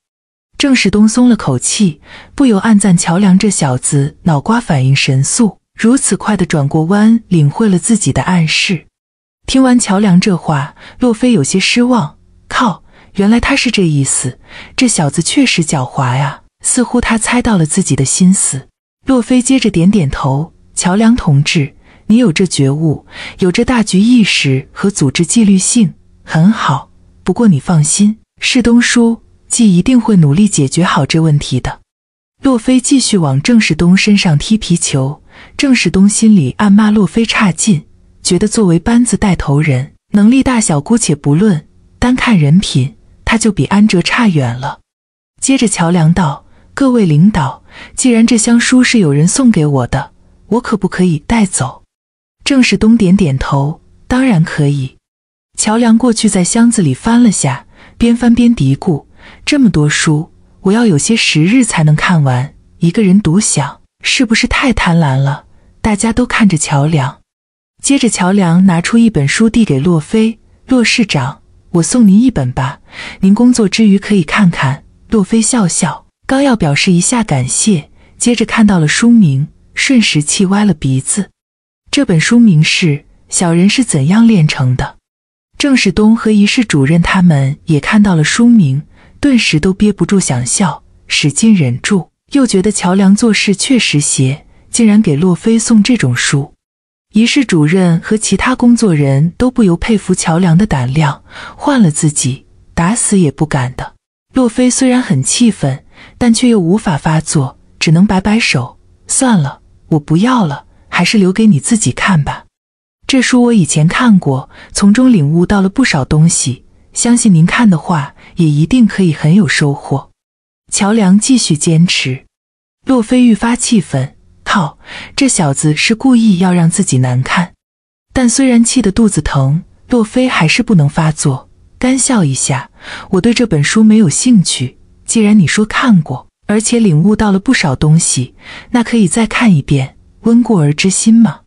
郑世东松了口气，不由暗赞乔梁这小子脑瓜反应神速，如此快的转过弯，领会了自己的暗示。听完乔梁这话，洛飞有些失望。靠，原来他是这意思，这小子确实狡猾呀。似乎他猜到了自己的心思。洛飞接着点点头：“乔梁同志，你有这觉悟，有这大局意识和组织纪律性，很好。不过你放心，世东叔，既一定会努力解决好这问题的。”洛飞继续往郑世东身上踢皮球。郑世东心里暗骂洛飞差劲。觉得作为班子带头人，能力大小姑且不论，单看人品，他就比安哲差远了。接着，乔梁道：“各位领导，既然这箱书是有人送给我的，我可不可以带走？”郑世东点点头：“当然可以。”乔梁过去在箱子里翻了下，边翻边嘀咕：“这么多书，我要有些时日才能看完。一个人独享，是不是太贪婪了？”大家都看着乔梁。接着，乔梁拿出一本书递给洛菲：“洛市长，我送您一本吧，您工作之余可以看看。洛菲笑笑，刚要表示一下感谢，接着看到了书名，瞬时气歪了鼻子。这本书名是《小人是怎样炼成的》。郑世东和一室主任他们也看到了书名，顿时都憋不住想笑，使劲忍住，又觉得乔梁做事确实邪，竟然给洛菲送这种书。仪式主任和其他工作人都不由佩服乔梁的胆量，换了自己打死也不敢的。洛菲虽然很气愤，但却又无法发作，只能摆摆手，算了，我不要了，还是留给你自己看吧。这书我以前看过，从中领悟到了不少东西，相信您看的话，也一定可以很有收获。乔梁继续坚持，洛菲愈发气愤。靠，这小子是故意要让自己难看。但虽然气得肚子疼，洛菲还是不能发作，干笑一下。我对这本书没有兴趣。既然你说看过，而且领悟到了不少东西，那可以再看一遍，温故而知新吗？”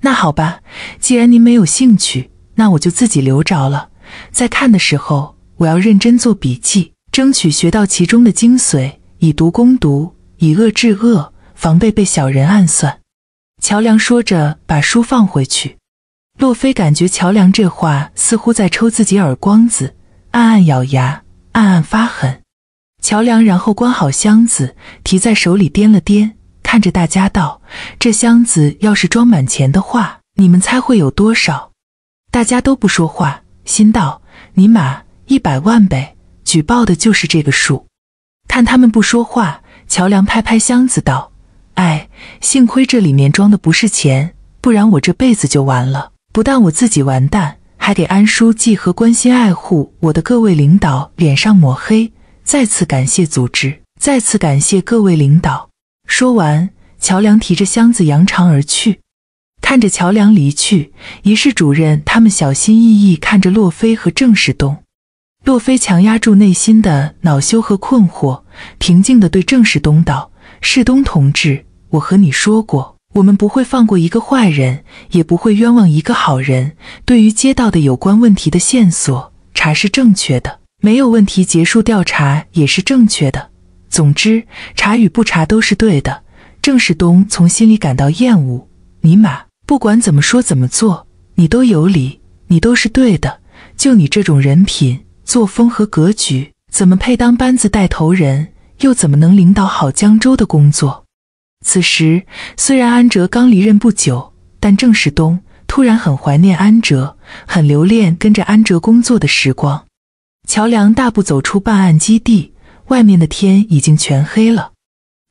那好吧，既然您没有兴趣，那我就自己留着了。在看的时候，我要认真做笔记，争取学到其中的精髓，以毒攻毒，以恶制恶。防备被小人暗算，乔梁说着把书放回去。洛飞感觉乔梁这话似乎在抽自己耳光子，暗暗咬牙，暗暗发狠。乔梁然后关好箱子，提在手里掂了掂，看着大家道：“这箱子要是装满钱的话，你们猜会有多少？”大家都不说话，心道：“尼玛，一百万呗！举报的就是这个数。”看他们不说话，乔梁拍拍箱子道。哎，幸亏这里面装的不是钱，不然我这辈子就完了。不但我自己完蛋，还给安书记和关心爱护我的各位领导脸上抹黑。再次感谢组织，再次感谢各位领导。说完，乔梁提着箱子扬长而去。看着乔梁离去，仪式主任他们小心翼翼看着洛菲和郑世东。洛菲强压住内心的恼羞和困惑，平静的对郑世东道：“世东同志。”我和你说过，我们不会放过一个坏人，也不会冤枉一个好人。对于接到的有关问题的线索，查是正确的；没有问题，结束调查也是正确的。总之，查与不查都是对的。郑世东从心里感到厌恶。尼玛，不管怎么说怎么做，你都有理，你都是对的。就你这种人品、作风和格局，怎么配当班子带头人？又怎么能领导好江州的工作？此时，虽然安哲刚离任不久，但郑世东突然很怀念安哲，很留恋跟着安哲工作的时光。乔梁大步走出办案基地，外面的天已经全黑了。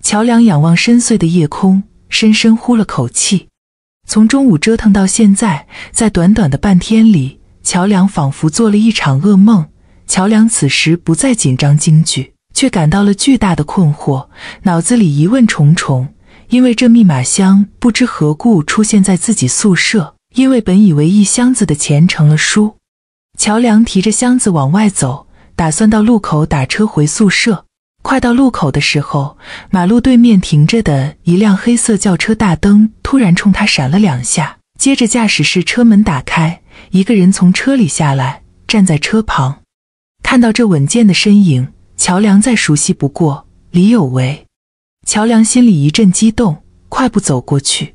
乔梁仰望深邃的夜空，深深呼了口气。从中午折腾到现在，在短短的半天里，乔梁仿佛做了一场噩梦。乔梁此时不再紧张惊惧，却感到了巨大的困惑，脑子里疑问重重。因为这密码箱不知何故出现在自己宿舍，因为本以为一箱子的钱成了书。乔梁提着箱子往外走，打算到路口打车回宿舍。快到路口的时候，马路对面停着的一辆黑色轿车大灯突然冲他闪了两下，接着驾驶室车门打开，一个人从车里下来，站在车旁。看到这稳健的身影，乔梁再熟悉不过，李有为。乔梁心里一阵激动，快步走过去，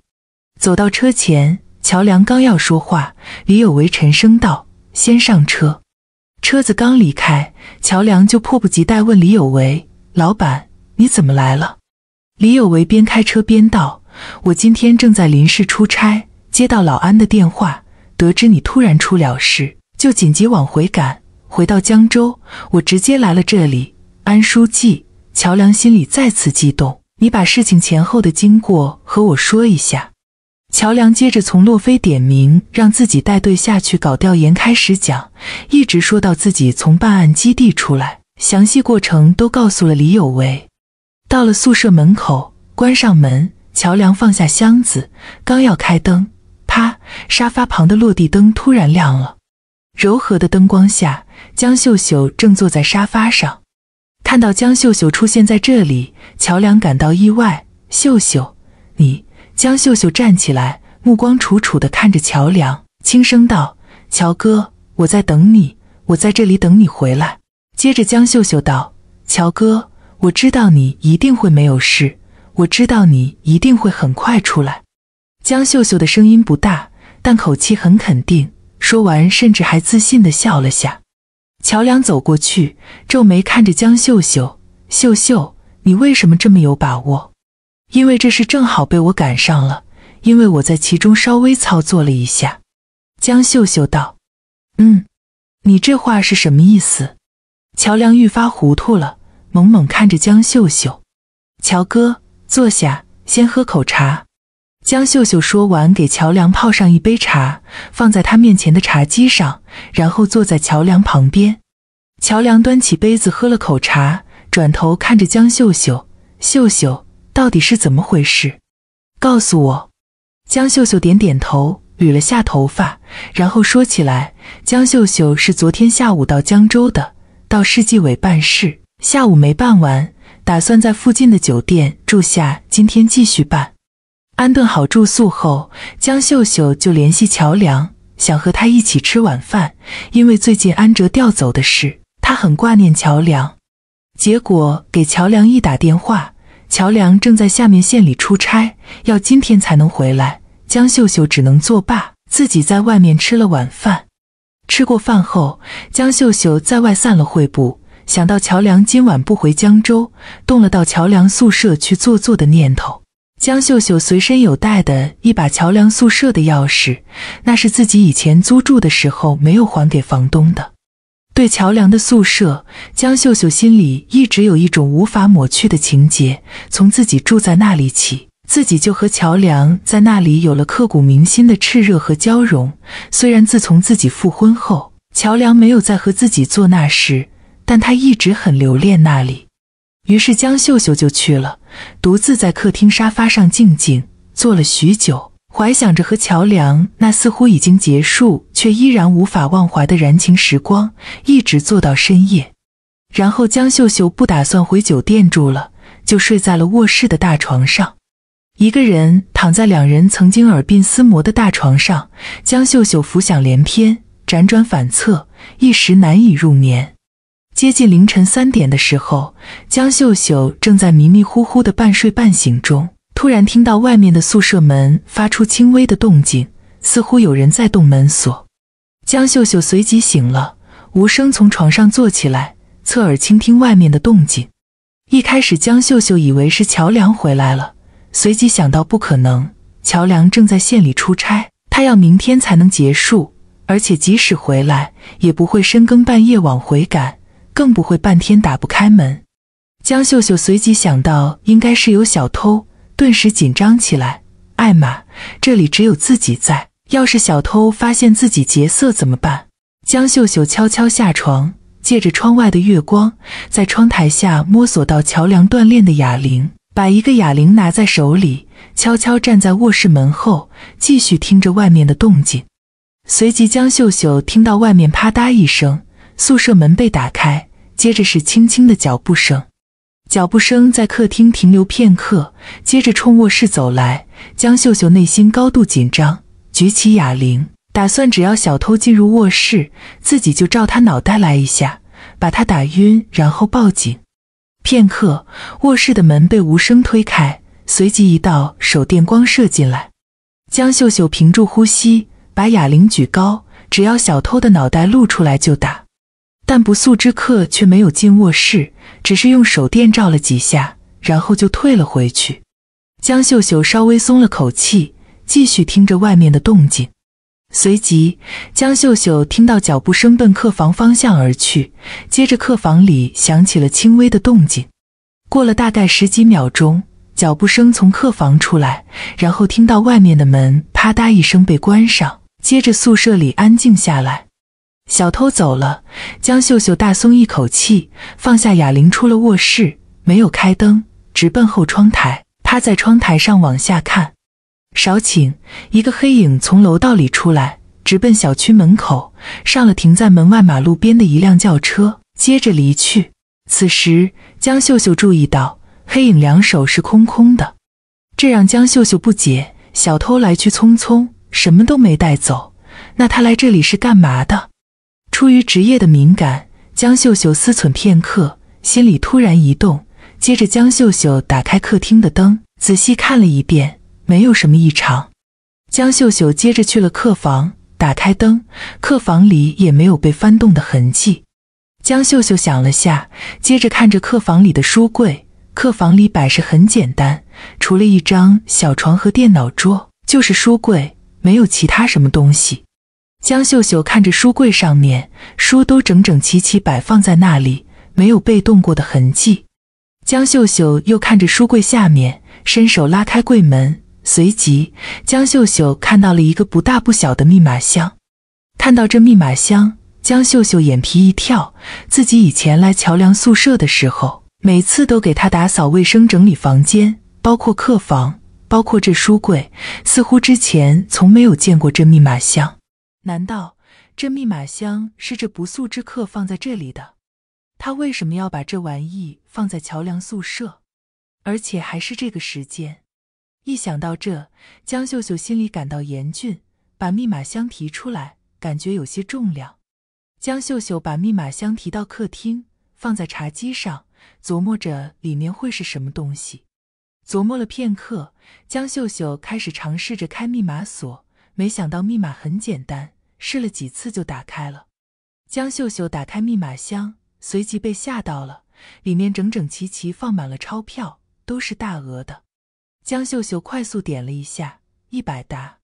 走到车前，乔梁刚要说话，李有为沉声道：“先上车。”车子刚离开，乔梁就迫不及待问李有为：“老板，你怎么来了？”李有为边开车边道：“我今天正在林时出差，接到老安的电话，得知你突然出了事，就紧急往回赶。回到江州，我直接来了这里。”安书记，乔梁心里再次激动。你把事情前后的经过和我说一下。乔梁接着从洛菲点名让自己带队下去搞调研开始讲，一直说到自己从办案基地出来，详细过程都告诉了李有为。到了宿舍门口，关上门，乔梁放下箱子，刚要开灯，啪，沙发旁的落地灯突然亮了。柔和的灯光下，江秀秀正坐在沙发上。看到江秀秀出现在这里，乔梁感到意外。秀秀，你，江秀秀站起来，目光楚楚地看着乔梁，轻声道：“乔哥，我在等你，我在这里等你回来。”接着，江秀秀道：“乔哥，我知道你一定会没有事，我知道你一定会很快出来。”江秀秀的声音不大，但口气很肯定。说完，甚至还自信地笑了下。乔梁走过去，皱眉看着江秀秀：“秀秀，你为什么这么有把握？”“因为这事正好被我赶上了，因为我在其中稍微操作了一下。”江秀秀道：“嗯，你这话是什么意思？”乔梁愈发糊涂了，猛猛看着江秀秀：“乔哥，坐下，先喝口茶。”江秀秀说完，给乔梁泡上一杯茶，放在他面前的茶几上，然后坐在乔梁旁边。乔梁端起杯子喝了口茶，转头看着江秀秀：“秀秀，到底是怎么回事？告诉我。”江秀秀点点头，捋了下头发，然后说：“起来，江秀秀是昨天下午到江州的，到市纪委办事，下午没办完，打算在附近的酒店住下，今天继续办。”安顿好住宿后，江秀秀就联系乔梁，想和他一起吃晚饭。因为最近安哲调走的事，她很挂念乔梁。结果给乔梁一打电话，乔梁正在下面县里出差，要今天才能回来。江秀秀只能作罢，自己在外面吃了晚饭。吃过饭后，江秀秀在外散了会步，想到乔梁今晚不回江州，动了到乔梁宿舍去坐坐的念头。江秀秀随身有带的一把乔梁宿舍的钥匙，那是自己以前租住的时候没有还给房东的。对乔梁的宿舍，江秀秀心里一直有一种无法抹去的情结。从自己住在那里起，自己就和乔梁在那里有了刻骨铭心的炽热和交融。虽然自从自己复婚后，乔梁没有再和自己做那事，但他一直很留恋那里。于是江秀秀就去了，独自在客厅沙发上静静坐了许久，怀想着和乔梁那似乎已经结束却依然无法忘怀的燃情时光，一直坐到深夜。然后江秀秀不打算回酒店住了，就睡在了卧室的大床上，一个人躺在两人曾经耳鬓厮磨的大床上，江秀秀浮想联翩，辗转反侧，一时难以入眠。接近凌晨三点的时候，江秀秀正在迷迷糊糊的半睡半醒中，突然听到外面的宿舍门发出轻微的动静，似乎有人在动门锁。江秀秀随即醒了，无声从床上坐起来，侧耳倾听外面的动静。一开始，江秀秀以为是乔梁回来了，随即想到不可能，乔梁正在县里出差，他要明天才能结束，而且即使回来，也不会深更半夜往回赶。更不会半天打不开门。江秀秀随即想到，应该是有小偷，顿时紧张起来。艾玛，这里只有自己在，要是小偷发现自己劫色怎么办？江秀秀悄悄下床，借着窗外的月光，在窗台下摸索到桥梁锻炼的哑铃，把一个哑铃拿在手里，悄悄站在卧室门后，继续听着外面的动静。随即，江秀秀听到外面啪嗒一声。宿舍门被打开，接着是轻轻的脚步声，脚步声在客厅停留片刻，接着冲卧室走来。江秀秀内心高度紧张，举起哑铃，打算只要小偷进入卧室，自己就照他脑袋来一下，把他打晕，然后报警。片刻，卧室的门被无声推开，随即一道手电光射进来。江秀秀屏住呼吸，把哑铃举高，只要小偷的脑袋露出来就打。但不速之客却没有进卧室，只是用手电照了几下，然后就退了回去。江秀秀稍微松了口气，继续听着外面的动静。随即，江秀秀听到脚步声奔客房方向而去，接着客房里响起了轻微的动静。过了大概十几秒钟，脚步声从客房出来，然后听到外面的门啪嗒一声被关上，接着宿舍里安静下来。小偷走了，江秀秀大松一口气，放下哑铃，出了卧室，没有开灯，直奔后窗台，趴在窗台上往下看。少顷，一个黑影从楼道里出来，直奔小区门口，上了停在门外马路边的一辆轿车，接着离去。此时，江秀秀注意到黑影两手是空空的，这让江秀秀不解：小偷来去匆匆，什么都没带走，那他来这里是干嘛的？出于职业的敏感，江秀秀思忖片刻，心里突然一动。接着，江秀秀打开客厅的灯，仔细看了一遍，没有什么异常。江秀秀接着去了客房，打开灯，客房里也没有被翻动的痕迹。江秀秀想了下，接着看着客房里的书柜。客房里摆设很简单，除了一张小床和电脑桌，就是书柜，没有其他什么东西。江秀秀看着书柜上面，书都整整齐齐摆放在那里，没有被动过的痕迹。江秀秀又看着书柜下面，伸手拉开柜门，随即江秀秀看到了一个不大不小的密码箱。看到这密码箱，江秀秀眼皮一跳，自己以前来乔梁宿舍的时候，每次都给他打扫卫生、整理房间，包括客房，包括这书柜，似乎之前从没有见过这密码箱。难道这密码箱是这不速之客放在这里的？他为什么要把这玩意放在桥梁宿舍，而且还是这个时间？一想到这，江秀秀心里感到严峻，把密码箱提出来，感觉有些重量。江秀秀把密码箱提到客厅，放在茶几上，琢磨着里面会是什么东西。琢磨了片刻，江秀秀开始尝试着开密码锁。没想到密码很简单，试了几次就打开了。江秀秀打开密码箱，随即被吓到了，里面整整齐齐放满了钞票，都是大额的。江秀秀快速点了一下，一百沓，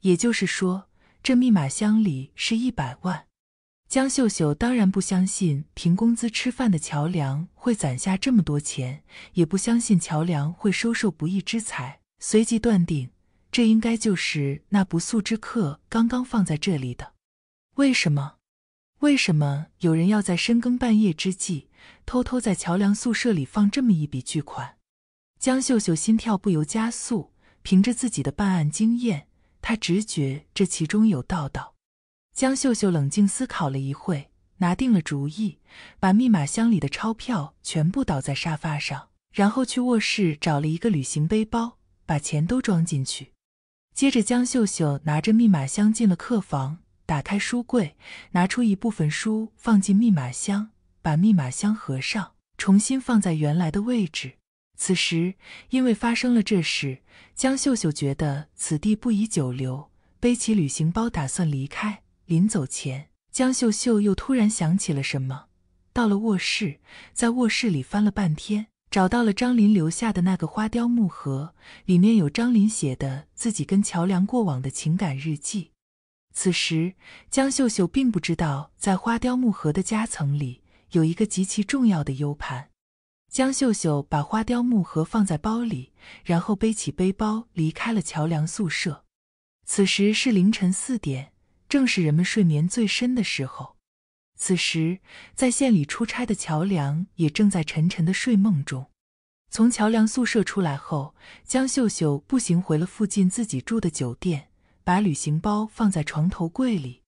也就是说，这密码箱里是一百万。江秀秀当然不相信凭工资吃饭的乔梁会攒下这么多钱，也不相信乔梁会收受不义之财，随即断定。这应该就是那不速之客刚刚放在这里的。为什么？为什么有人要在深更半夜之际，偷偷在桥梁宿舍里放这么一笔巨款？江秀秀心跳不由加速。凭着自己的办案经验，她直觉这其中有道道。江秀秀冷静思考了一会，拿定了主意，把密码箱里的钞票全部倒在沙发上，然后去卧室找了一个旅行背包，把钱都装进去。接着，江秀秀拿着密码箱进了客房，打开书柜，拿出一部分书放进密码箱，把密码箱合上，重新放在原来的位置。此时，因为发生了这事，江秀秀觉得此地不宜久留，背起旅行包打算离开。临走前，江秀秀又突然想起了什么，到了卧室，在卧室里翻了半天。找到了张林留下的那个花雕木盒，里面有张林写的自己跟乔梁过往的情感日记。此时，江秀秀并不知道，在花雕木盒的夹层里有一个极其重要的 U 盘。江秀秀把花雕木盒放在包里，然后背起背包离开了乔梁宿舍。此时是凌晨四点，正是人们睡眠最深的时候。此时，在县里出差的乔梁也正在沉沉的睡梦中。从乔梁宿舍出来后，江秀秀步行回了附近自己住的酒店，把旅行包放在床头柜里。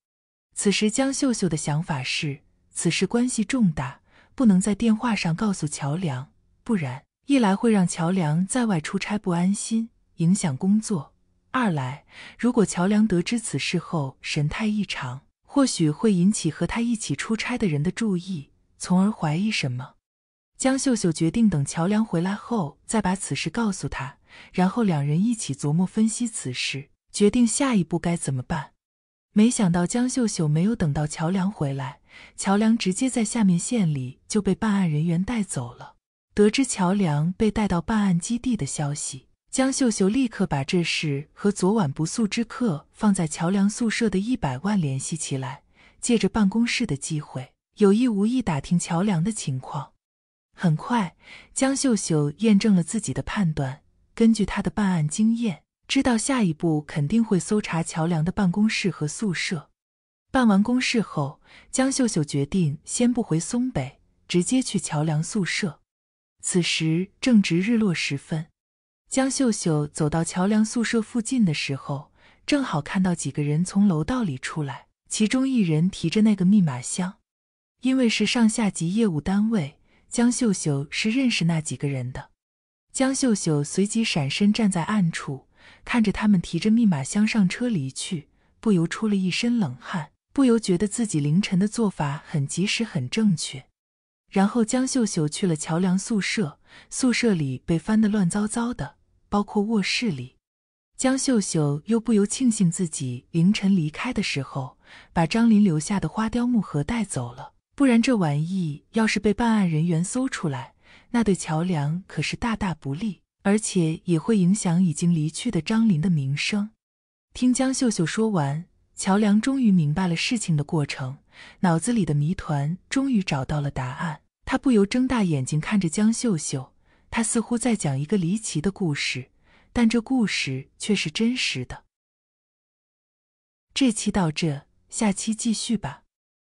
此时，江秀秀的想法是：此事关系重大，不能在电话上告诉乔梁，不然一来会让乔梁在外出差不安心，影响工作；二来，如果乔梁得知此事后神态异常。或许会引起和他一起出差的人的注意，从而怀疑什么。江秀秀决定等乔梁回来后再把此事告诉他，然后两人一起琢磨分析此事，决定下一步该怎么办。没想到江秀秀没有等到乔梁回来，乔梁直接在下面县里就被办案人员带走了。得知乔梁被带到办案基地的消息。江秀秀立刻把这事和昨晚不速之客放在桥梁宿舍的一百万联系起来，借着办公室的机会，有意无意打听桥梁的情况。很快，江秀秀验证了自己的判断。根据他的办案经验，知道下一步肯定会搜查桥梁的办公室和宿舍。办完公事后，江秀秀决定先不回松北，直接去桥梁宿舍。此时正值日落时分。江秀秀走到桥梁宿舍附近的时候，正好看到几个人从楼道里出来，其中一人提着那个密码箱。因为是上下级业务单位，江秀秀是认识那几个人的。江秀秀随即闪身站在暗处，看着他们提着密码箱上车离去，不由出了一身冷汗，不由觉得自己凌晨的做法很及时、很正确。然后，江秀秀去了桥梁宿舍，宿舍里被翻得乱糟糟的。包括卧室里，江秀秀又不由庆幸自己凌晨离开的时候，把张林留下的花雕木盒带走了，不然这玩意要是被办案人员搜出来，那对乔梁可是大大不利，而且也会影响已经离去的张林的名声。听江秀秀说完，乔梁终于明白了事情的过程，脑子里的谜团终于找到了答案，他不由睁大眼睛看着江秀秀。他似乎在讲一个离奇的故事，但这故事却是真实的。这期到这，下期继续吧。